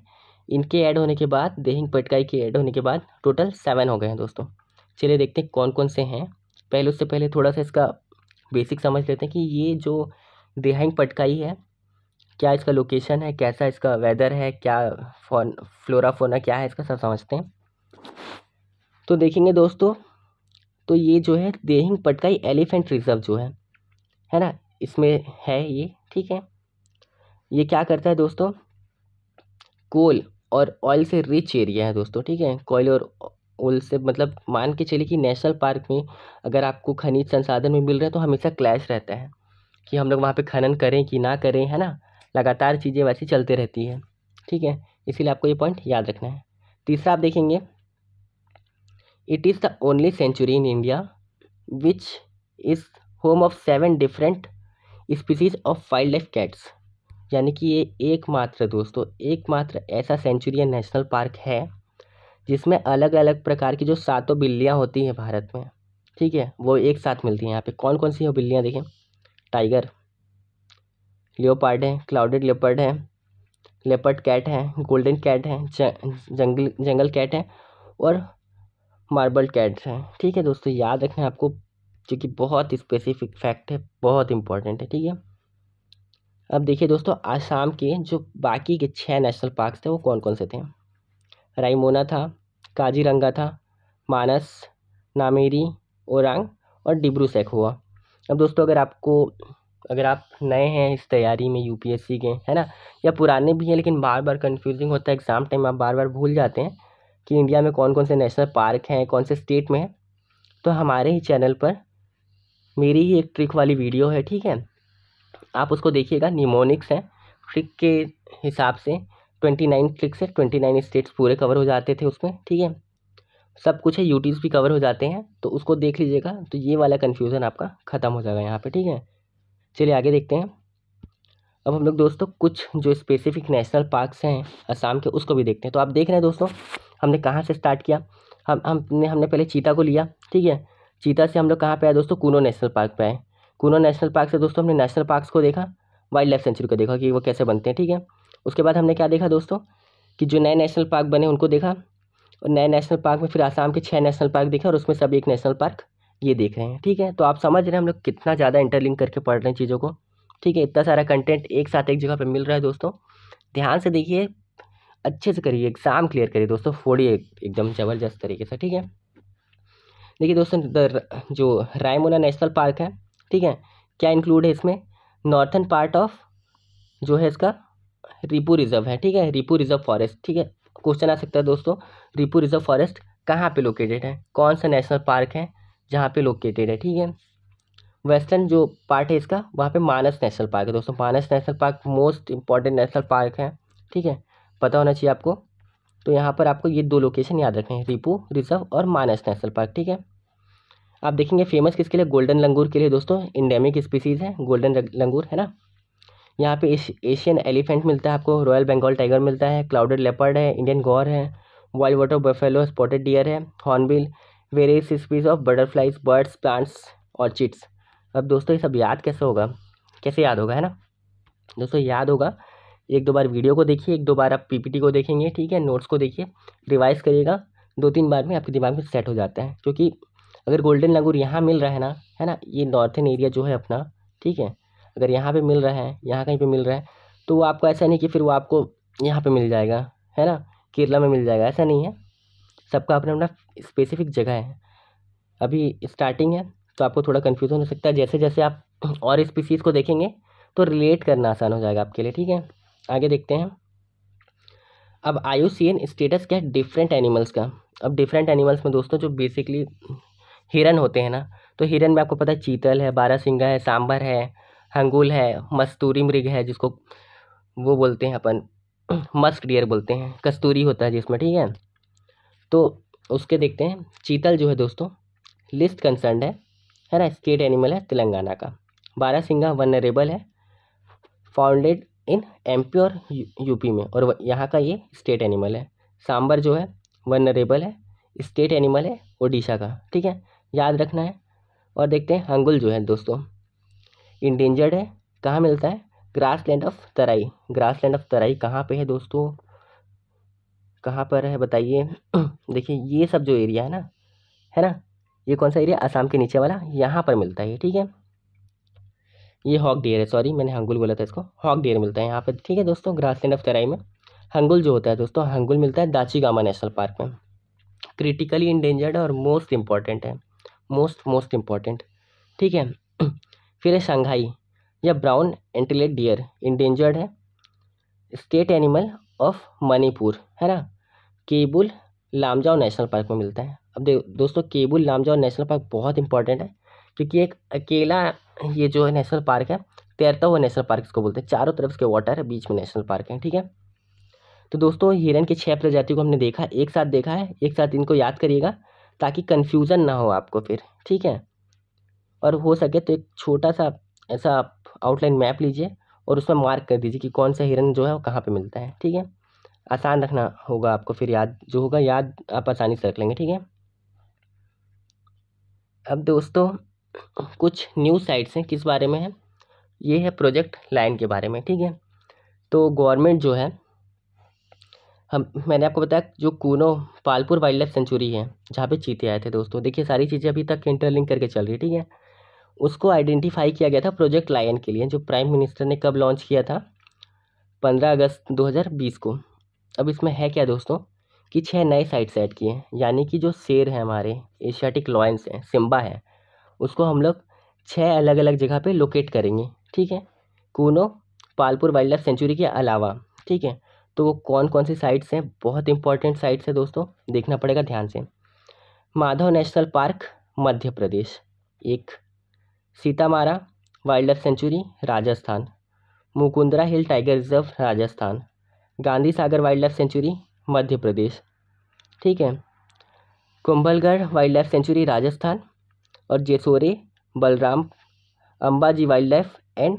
इनके ऐड होने के बाद देहिंग पटकाई के ऐड होने के बाद टोटल सेवन हो गए हैं दोस्तों चलिए देखते हैं कौन कौन से हैं पहले उससे पहले थोड़ा सा इसका बेसिक समझ लेते हैं कि ये जो देहांग पटकाई है क्या इसका लोकेशन है कैसा इसका वेदर है क्या फॉन फ्लोरा फोना क्या है इसका सब समझते हैं तो देखेंगे दोस्तों तो ये जो है देहिंग पटकाई एलिफेंट रिजर्व जो है है ना इसमें है ये ठीक है ये क्या करता है दोस्तों कोल और ऑयल से रिच एरिया है दोस्तों ठीक है कोयल और ऑयल से मतलब मान के चलिए कि नेशनल पार्क में अगर आपको खनिज संसाधन में मिल रहा है तो हमेशा क्लैश रहता है कि हम लोग वहाँ पे खनन करें कि ना करें है ना लगातार चीज़ें वैसी चलते रहती हैं ठीक है इसीलिए आपको ये पॉइंट याद रखना है तीसरा आप देखेंगे it is the only sanctuary in India which is home of seven different species of wildlife cats यानी कि ये एकमात्र दोस्तों एकमात्र ऐसा सेंचुरी नेशनल पार्क है जिसमें अलग अलग प्रकार की जो सातों बिल्लियाँ होती हैं भारत में ठीक है वो एक साथ मिलती हैं यहाँ पे कौन कौन सी हो बिल्लियाँ देखें टाइगर लियोपार्ड है क्लाउडेड लेपर्ड है लेपर्ड कैट है गोल्डन कैट है जंगल जंगल कैट है और मार्बल कैट है ठीक है दोस्तों याद रखना आपको जो कि बहुत स्पेसिफिक फैक्ट है बहुत इंपॉर्टेंट है ठीक है अब देखिए दोस्तों आसाम के जो बाकी के छः नेशनल पार्क थे वो कौन कौन से थे रायमोना था काजीरंगा था मानस नामेरी ओरंग और डिब्रू हुआ अब दोस्तों अगर आपको अगर आप नए हैं इस तैयारी में यूपीएससी के है ना या पुराने भी हैं लेकिन बार बार कन्फ्यूजिंग होता है एग्ज़ाम टाइम आप बार बार भूल जाते हैं कि इंडिया में कौन कौन से नेशनल पार्क हैं कौन से स्टेट में हैं तो हमारे ही चैनल पर मेरी ही एक ट्रिक वाली वीडियो है ठीक है आप उसको देखिएगा निमोनिक्स हैं ट्रिक के हिसाब से ट्वेंटी नाइन ट्रिक से ट्वेंटी नाइन स्टेट्स पूरे कवर हो जाते थे उसमें ठीक है सब कुछ है यूटीज भी कवर हो जाते हैं तो उसको देख लीजिएगा तो ये वाला कन्फ्यूज़न आपका ख़त्म हो जाएगा यहाँ पे ठीक है चलिए आगे देखते हैं अब हम लोग दोस्तों कुछ जो स्पेसिफिक नेशनल पार्क्स हैं असम के उसको भी देखते हैं तो आप देख रहे हैं दोस्तों हमने कहाँ से स्टार्ट किया हम हमने हमने पहले चीता को लिया ठीक है चीता से हम लोग कहाँ पर आए दोस्तों कूनो नेशनल पार्क पे आए कूनो नेशनल पार्क से दोस्तों हमने नेशनल पार्क्स को देखा वाइल्ड लाइफ सेंचुरी को देखा कि वो कैसे बनते हैं ठीक है उसके बाद हमने क्या देखा दोस्तों कि जो नए नेशनल पार्क बने उनको देखा और नए नेशनल पार्क में फिर आसाम के छः नेशनल पार्क देखे और उसमें सब एक नेशनल पार्क ये देख रहे हैं ठीक है तो आप समझ रहे हैं हम लोग कितना ज़्यादा इंटरलिंक करके पढ़ रहे हैं चीज़ों को ठीक है इतना सारा कंटेंट एक साथ एक जगह पर मिल रहा है दोस्तों ध्यान से देखिए अच्छे से करिए एग्ज़ाम क्लियर करिए दोस्तों फोड़िए एकदम ज़बरदस्त तरीके से ठीक है देखिए दोस्तों जो रायमोना नेशनल पार्क है ठीक है क्या इंक्लूड है इसमें नॉर्थन पार्ट ऑफ जो है इसका रिपू रिजर्व है ठीक है रिपू रिजर्व फॉरेस्ट ठीक है क्वेश्चन आ सकता है दोस्तों रिपू रिजर्व फॉरेस्ट कहाँ पे लोकेटेड है कौन सा नेशनल पार्क है जहाँ पे लोकेटेड है ठीक है वेस्टर्न जो पार्ट है इसका वहाँ पे मानस नेशनल पार्क है दोस्तों Manas national park most important national park है ठीक है पता होना चाहिए आपको तो यहाँ पर आपको ये दो लोकेशन याद रखें रिपू रिजर्व और मानस नेशनल पार्क ठीक है आप देखेंगे फेमस किसके लिए गोल्डन लंगूर के लिए दोस्तों इंडेमिक स्पीसीज़ है गोल्डन लंगूर है ना यहाँ पे एशियन एलिफेंट मिलता है आपको रॉयल बंगाल टाइगर मिलता है क्लाउडेड लेपर्ड है इंडियन गौर है wild water buffalo spotted deer है hornbill various species of butterflies birds plants चिट्स अब दोस्तों ये सब याद कैसे होगा कैसे याद होगा है ना दोस्तों याद होगा एक दो बार वीडियो को देखिए एक दो बार आप पीपीटी को देखेंगे ठीक है नोट्स को देखिए रिवाइज करिएगा दो तीन बार में आपके दिमाग में सेट हो जाता है क्योंकि अगर गोल्डन लंगूर यहाँ मिल रहा है ना है ना ये नॉर्थन एरिया जो है अपना ठीक है अगर यहाँ पे मिल रहा है यहाँ कहीं पे मिल रहा है तो वो आपको ऐसा नहीं कि फिर वो आपको यहाँ पे मिल जाएगा है ना केरला में मिल जाएगा ऐसा नहीं है सबका अपना अपना स्पेसिफ़िक जगह है अभी स्टार्टिंग है तो आपको थोड़ा कन्फ्यूज़न हो सकता है जैसे जैसे आप और स्पीसीज़ को देखेंगे तो रिलेट करना आसान हो जाएगा आपके लिए ठीक है आगे देखते हैं अब आयु स्टेटस क्या है डिफरेंट एनिमल्स का अब डिफरेंट एनिमल्स में दोस्तों जो बेसिकली हिरन होते हैं ना तो हिरन में आपको पता है चीतल है बारा सिंगा है सांभर है हंगुल है मस्तूरी मृग है जिसको वो बोलते हैं अपन मस्क डियर बोलते हैं कस्तूरी होता है जिसमें ठीक है तो उसके देखते हैं चीतल जो है दोस्तों लिस्ट कंसर्न है है ना स्टेट एनिमल है तेलंगाना का बारह सिंगा वनरेबल है फाउंडेड इन एम पी और यूपी में और यहाँ का ये स्टेट एनिमल है सांबर जो है वनरेबल है स्टेट एनिमल है ओडिशा का ठीक है याद रखना है और देखते हैं हंगुल जो है दोस्तों इंडेंजर्ड है कहाँ मिलता है grassland of Terai grassland of Terai कहाँ पे है दोस्तों कहाँ पर है बताइए (clears throat) देखिए ये सब जो एरिया है ना है ना ये कौन सा एरिया आसाम के नीचे वाला यहाँ पर मिलता है ठीक है ये हॉक डियर है सॉरी मैंने हंगुल बोला था इसको हॉक डियर मिलता है यहाँ पर ठीक है दोस्तों ग्रासलैंड ऑफ तराई में हंगुल जो होता है दोस्तों हंगुल मिलता है दाचीगामा नेशनल पार्क में क्रिटिकली इंडेंजर्ड और मोस्ट इम्पॉर्टेंट है मोस्ट मोस्ट इम्पॉर्टेंट ठीक है (clears throat) फिर है शंघाई या ब्राउन एंटिलेट डियर इंडेंजर्ड है स्टेट एनिमल ऑफ मणिपुर है ना केबुल लामजाओ नेशनल पार्क में मिलता है अब देखो दोस्तों केबुल लामजाओ नेशनल पार्क बहुत इंपॉर्टेंट है क्योंकि एक अकेला ये जो है नेशनल पार्क है तैरता हुआ नेशनल पार्क इसको बोलते हैं चारों तरफ इसके वाटर है बीच में नेशनल पार्क है ठीक है तो दोस्तों हिरन के छह प्रजातियों को हमने देखा एक साथ देखा है एक साथ इनको याद करिएगा ताकि कन्फ्यूज़न ना हो आपको फिर ठीक है और हो सके तो एक छोटा सा ऐसा आउटलाइन मैप लीजिए और उसमें मार्क कर दीजिए कि कौन सा हिरन जो है वो कहाँ पर मिलता है ठीक है आसान रखना होगा आपको फिर याद जो होगा याद आप आसानी से रख लेंगे ठीक है अब दोस्तों कुछ न्यूज़ साइट्स हैं किस बारे में है ये है प्रोजेक्ट लाइन के बारे में ठीक है तो गवर्नमेंट जो है हम मैंने आपको बताया जो Kuno Palpur wildlife sanctuary है जहाँ पे चीते आए थे दोस्तों देखिए सारी चीज़ें अभी तक इंटरलिंक करके चल रही है ठीक है उसको आइडेंटिफाई किया गया था प्रोजेक्ट लायन के लिए जो प्राइम मिनिस्टर ने कब लॉन्च किया था पंद्रह अगस्त दो हज़ार बीस को अब इसमें है क्या दोस्तों कि छः नए साइट्स ऐड किए हैं यानी कि जो शेर हैं हमारे एशियाटिक लॉयंस हैं सिम्बा है उसको हम लोग छः अलग अलग जगह पे लोकेट करेंगे ठीक है Kuno Palpur wildlife sanctuary के अलावा ठीक है तो वो कौन कौन सी साइट्स हैं बहुत इंपॉर्टेंट साइट्स हैं दोस्तों देखना पड़ेगा ध्यान से माधव नेशनल पार्क मध्य प्रदेश एक Sitamata wildlife sanctuary Rajasthan Mukundra hill tiger reserve Rajasthan Gandhi Sagar wildlife sanctuary Madhya Pradesh ठीक है Kumbhalgarh wildlife sanctuary Rajasthan और Jessore Balaram Ambaji wildlife and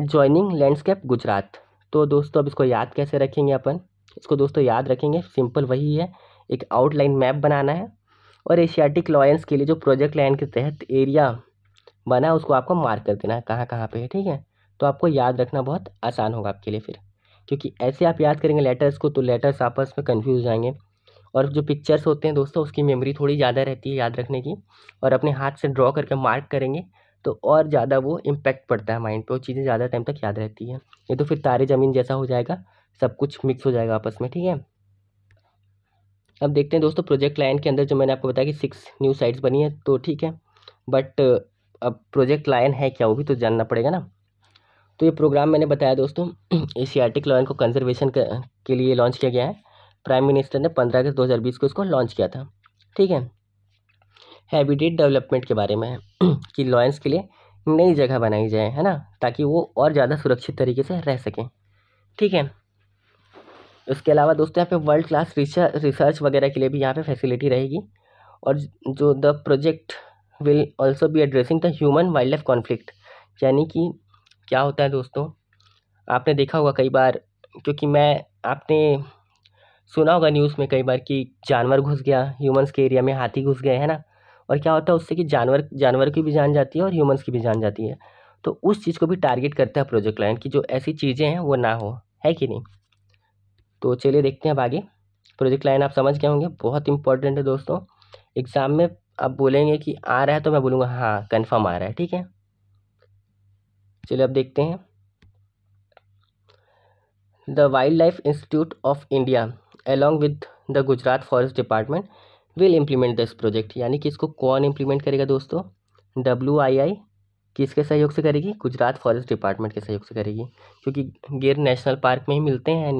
adjoining landscape Gujarat तो दोस्तों अब इसको याद कैसे रखेंगे अपन इसको दोस्तों याद रखेंगे सिंपल वही है एक आउटलाइन मैप बनाना है और एशियाटिक लॉयंस के लिए जो प्रोजेक्ट लाइन के तहत एरिया बना है उसको आपको मार्क कर देना है कहाँ कहाँ पर है ठीक है तो आपको याद रखना बहुत आसान होगा आपके लिए फिर क्योंकि ऐसे आप याद करेंगे लेटर्स को तो लेटर्स आपस में कन्फ्यूज हो जाएंगे और जो पिक्चर्स होते हैं दोस्तों उसकी मेमोरी थोड़ी ज़्यादा रहती है याद रखने की और अपने हाथ से ड्रॉ करके मार्क करेंगे तो और ज़्यादा वो इम्पैक्ट पड़ता है माइंड पे वो चीज़ें ज़्यादा टाइम तक याद रहती है ये तो फिर तारे ज़मीन जैसा हो जाएगा सब कुछ मिक्स हो जाएगा आपस में ठीक है अब देखते हैं दोस्तों प्रोजेक्ट लाइन के अंदर जो मैंने आपको बताया कि सिक्स न्यू साइट्स बनी है तो ठीक है बट अब प्रोजेक्ट लाइन है क्या वो भी तो जानना पड़ेगा ना तो ये प्रोग्राम मैंने बताया दोस्तों एशियाटिक (clears throat) लाइन को कंजर्वेशन के लिए लॉन्च किया गया है प्राइम मिनिस्टर ने पंद्रह अगस्त बीस को इसको लॉन्च किया था ठीक है हैबिटेट डेवलपमेंट के बारे में (clears throat) कि लॉयंस के लिए नई जगह बनाई जाए है ना ताकि वो और ज़्यादा सुरक्षित तरीके से रह सकें ठीक है उसके अलावा दोस्तों यहाँ पे वर्ल्ड क्लास रिसर्च वगैरह के लिए भी यहाँ पे फैसिलिटी रहेगी और जो the project will also be addressing the human wildlife conflict यानी कि क्या होता है दोस्तों आपने देखा होगा कई बार क्योंकि मैं आपने सुना होगा न्यूज़ में कई बार कि जानवर घुस गया ह्यूमंस के एरिया में हाथी घुस गए है ना और क्या होता है उससे कि जानवर जानवर की भी जान जाती है और ह्यूमंस की भी जान जाती है तो उस चीज़ को भी टारगेट करता है प्रोजेक्ट क्लाइंट कि जो ऐसी चीज़ें हैं वो ना हो है कि नहीं तो चलिए देखते हैं अब आगे प्रोजेक्ट लाइन आप समझ गए होंगे बहुत इंपॉर्टेंट है दोस्तों एग्ज़ाम में अब बोलेंगे कि आ रहा है तो मैं बोलूँगा हाँ कन्फर्म आ रहा है ठीक है चलिए अब देखते हैं the wildlife institute of India along with the Gujarat forest department will implement this project यानी कि इसको कौन इम्प्लीमेंट करेगा दोस्तों डब्ल्यू आई आई किसके सहयोग से करेगी गुजरात फॉरेस्ट डिपार्टमेंट के सहयोग से करेगी क्योंकि गिर नेशनल पार्क में ही मिलते हैं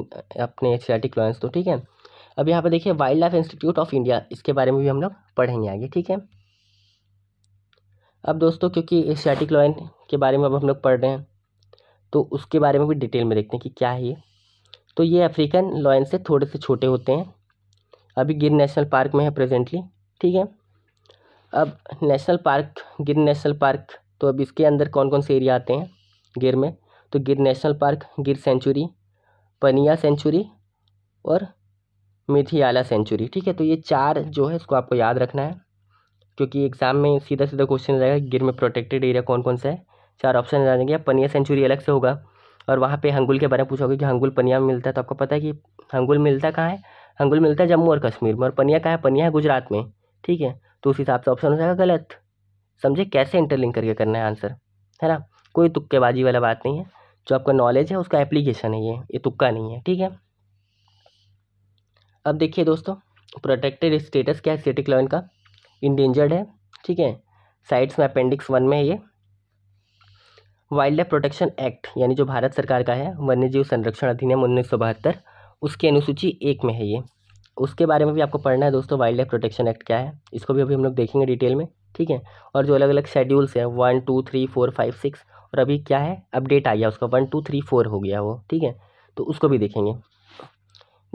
अपने एशियाटिक लॉयंस तो ठीक है अब यहाँ पे देखिए wildlife institute of India इसके बारे में भी हम लोग पढ़ेंगे आगे ठीक है अब दोस्तों क्योंकि एशियाटिक लॉयन के बारे में अब हम लोग पढ़ रहे हैं तो उसके बारे में भी डिटेल में देखते हैं कि क्या है ये तो ये अफ्रीकन लॉयन से थोड़े से छोटे होते हैं अभी गिर नेशनल पार्क में है प्रेजेंटली ठीक है अब national park Gir national park तो अब इसके अंदर कौन कौन से एरिया आते हैं गिर में तो Gir national park Gir sanctuary Paniya sanctuary और मिथियाला सेंचुरी ठीक है तो ये चार जो है इसको आपको याद रखना है क्योंकि एग्जाम में सीधा सीधा क्वेश्चन आएगा गिर में प्रोटेक्टेड एरिया कौन कौन सा है चार ऑप्शन आ जाएंगे पनिया सेंचुरी अलग से होगा और वहाँ पे हंगुल के बारे में पूछा होगा कि हंगुल पनिया में मिलता है तो आपको पता है कि हंगुल मिलता कहाँ है हंगुल मिलता है जम्मू और कश्मीर में और पनिया कहाँ है पनिया है गुजरात में ठीक है तो उस हिसाब से ऑप्शन हो जाएगा गलत समझे कैसे इंटरलिंक करके करना है आंसर है ना कोई तुक्केबाजी वाला बात नहीं है जो आपका नॉलेज है उसका एप्लीकेशन है ये ये तुक्का नहीं है ठीक है अब देखिए दोस्तों प्रोटेक्टेड स्टेटस क्या है सिटिक लर्न का इंडेंजर्ड है ठीक है साइट्स में अपेंडिक्स वन में है ये वाइल्ड लाइफ प्रोटेक्शन एक्ट यानी जो भारत सरकार का है वन्यजीव संरक्षण अधिनियम उन्नीस सौ बहत्तर उसकी अनुसूची एक में है ये उसके बारे में भी आपको पढ़ना है दोस्तों वाइल्ड लाइफ प्रोटेक्शन एक्ट क्या है इसको भी अभी हम लोग देखेंगे डिटेल में ठीक है और जो अलग अलग शेड्यूल्स हैं one two three four five six और अभी क्या है अपडेट आ गया उसका वन टू थ्री फोर हो गया वो ठीक है तो उसको भी देखेंगे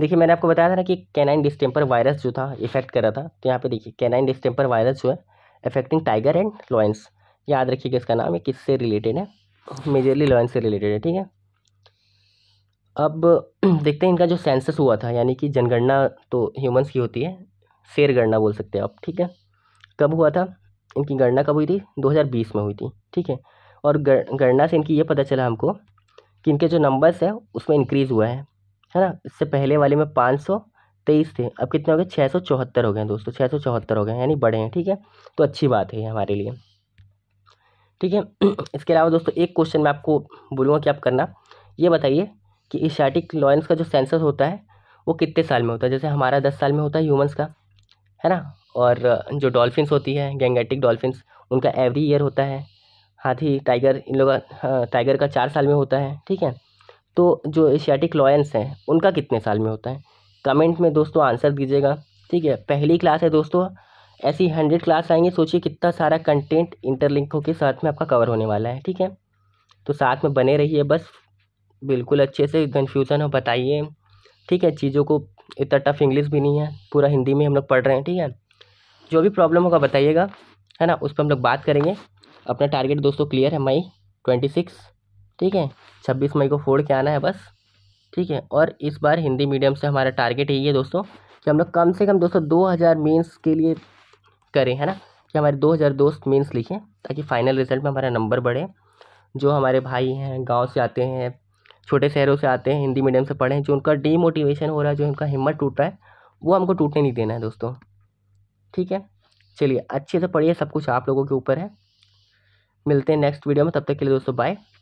देखिए मैंने आपको बताया था ना कि कैनाइन डिस्टेम्पर वायरस जो था इफेक्ट कर रहा था तो यहाँ पे देखिए कैनाइन डिस्टेम्पर वायरस जो है अफेक्टिंग टाइगर एंड लॉयंस याद रखिएगा इसका नाम है किससे रिलेटेड है मेजरली लॉयंस से रिलेटेड है ठीक है अब (clears throat) देखते हैं इनका जो सेंसस हुआ था यानी कि जनगणना तो ह्यूमन्स की होती है शेर गणना बोल सकते हैं आप ठीक है कब हुआ था इनकी गणना कब हुई थी दो में हुई थी ठीक है और गणना से इनकी ये पता चला हमको कि इनके जो नंबर्स हैं उसमें इंक्रीज़ हुआ है है ना इससे पहले वाले में पाँच सौ तेईस थे अब कितने हो गए छः सौ चौहत्तर हो गए दोस्तों छः सौ चौहत्तर हो गए यानी बढ़े हैं ठीक है तो अच्छी बात है हमारे लिए ठीक है (clears throat) इसके अलावा दोस्तों एक क्वेश्चन मैं आपको बोलूँगा कि आप करना ये बताइए कि इशाटिक लॉयंस का जो सेंसस होता है वो कितने साल में होता है जैसे हमारा दस साल में होता है ह्यूमन्स का है ना और जो डॉल्फिन्स होती है गैंगेटिक डॉल्फिन्स उनका एवरी ईयर होता है हाथी टाइगर इन लोग टाइगर हाँ, का चार साल में होता है ठीक है तो जो एशियाटिक लॉयंस हैं उनका कितने साल में होता है कमेंट में दोस्तों आंसर दीजिएगा ठीक है पहली क्लास है दोस्तों ऐसी हंड्रेड क्लास आएंगे सोचिए कितना सारा कंटेंट इंटरलिंक होकर साथ में आपका कवर होने वाला है ठीक है तो साथ में बने रहिए बस बिल्कुल अच्छे से कन्फ्यूज़न हो बताइए ठीक है चीज़ों को इतना टफ इंग्लिश भी नहीं है पूरा हिंदी में हम लोग पढ़ रहे हैं ठीक है जो भी प्रॉब्लम होगा बताइएगा है ना उस पर हम लोग बात करेंगे अपना टारगेट दोस्तों क्लियर है मई ट्वेंटी सिक्स ठीक है छब्बीस मई को फोड़ के आना है बस ठीक है और इस बार हिंदी मीडियम से हमारा टारगेट यही है दोस्तों कि हम लोग कम से कम दोस्तों दो हज़ार मेन्स के लिए करें है ना कि हमारे दो हज़ार दोस्त मेन्स लिखें ताकि फाइनल रिजल्ट में हमारा नंबर बढ़े जो हमारे भाई हैं गाँव से आते हैं छोटे शहरों से आते हैं हिंदी मीडियम से पढ़ें जो उनका डीमोटिवेशन हो रहा है जो उनका हिम्मत टूट रहा है वो हमको टूटने नहीं देना है दोस्तों ठीक है चलिए अच्छे से पढ़िए सब कुछ आप लोगों के ऊपर है मिलते हैं नेक्स्ट वीडियो में तब तक के लिए दोस्तों बाय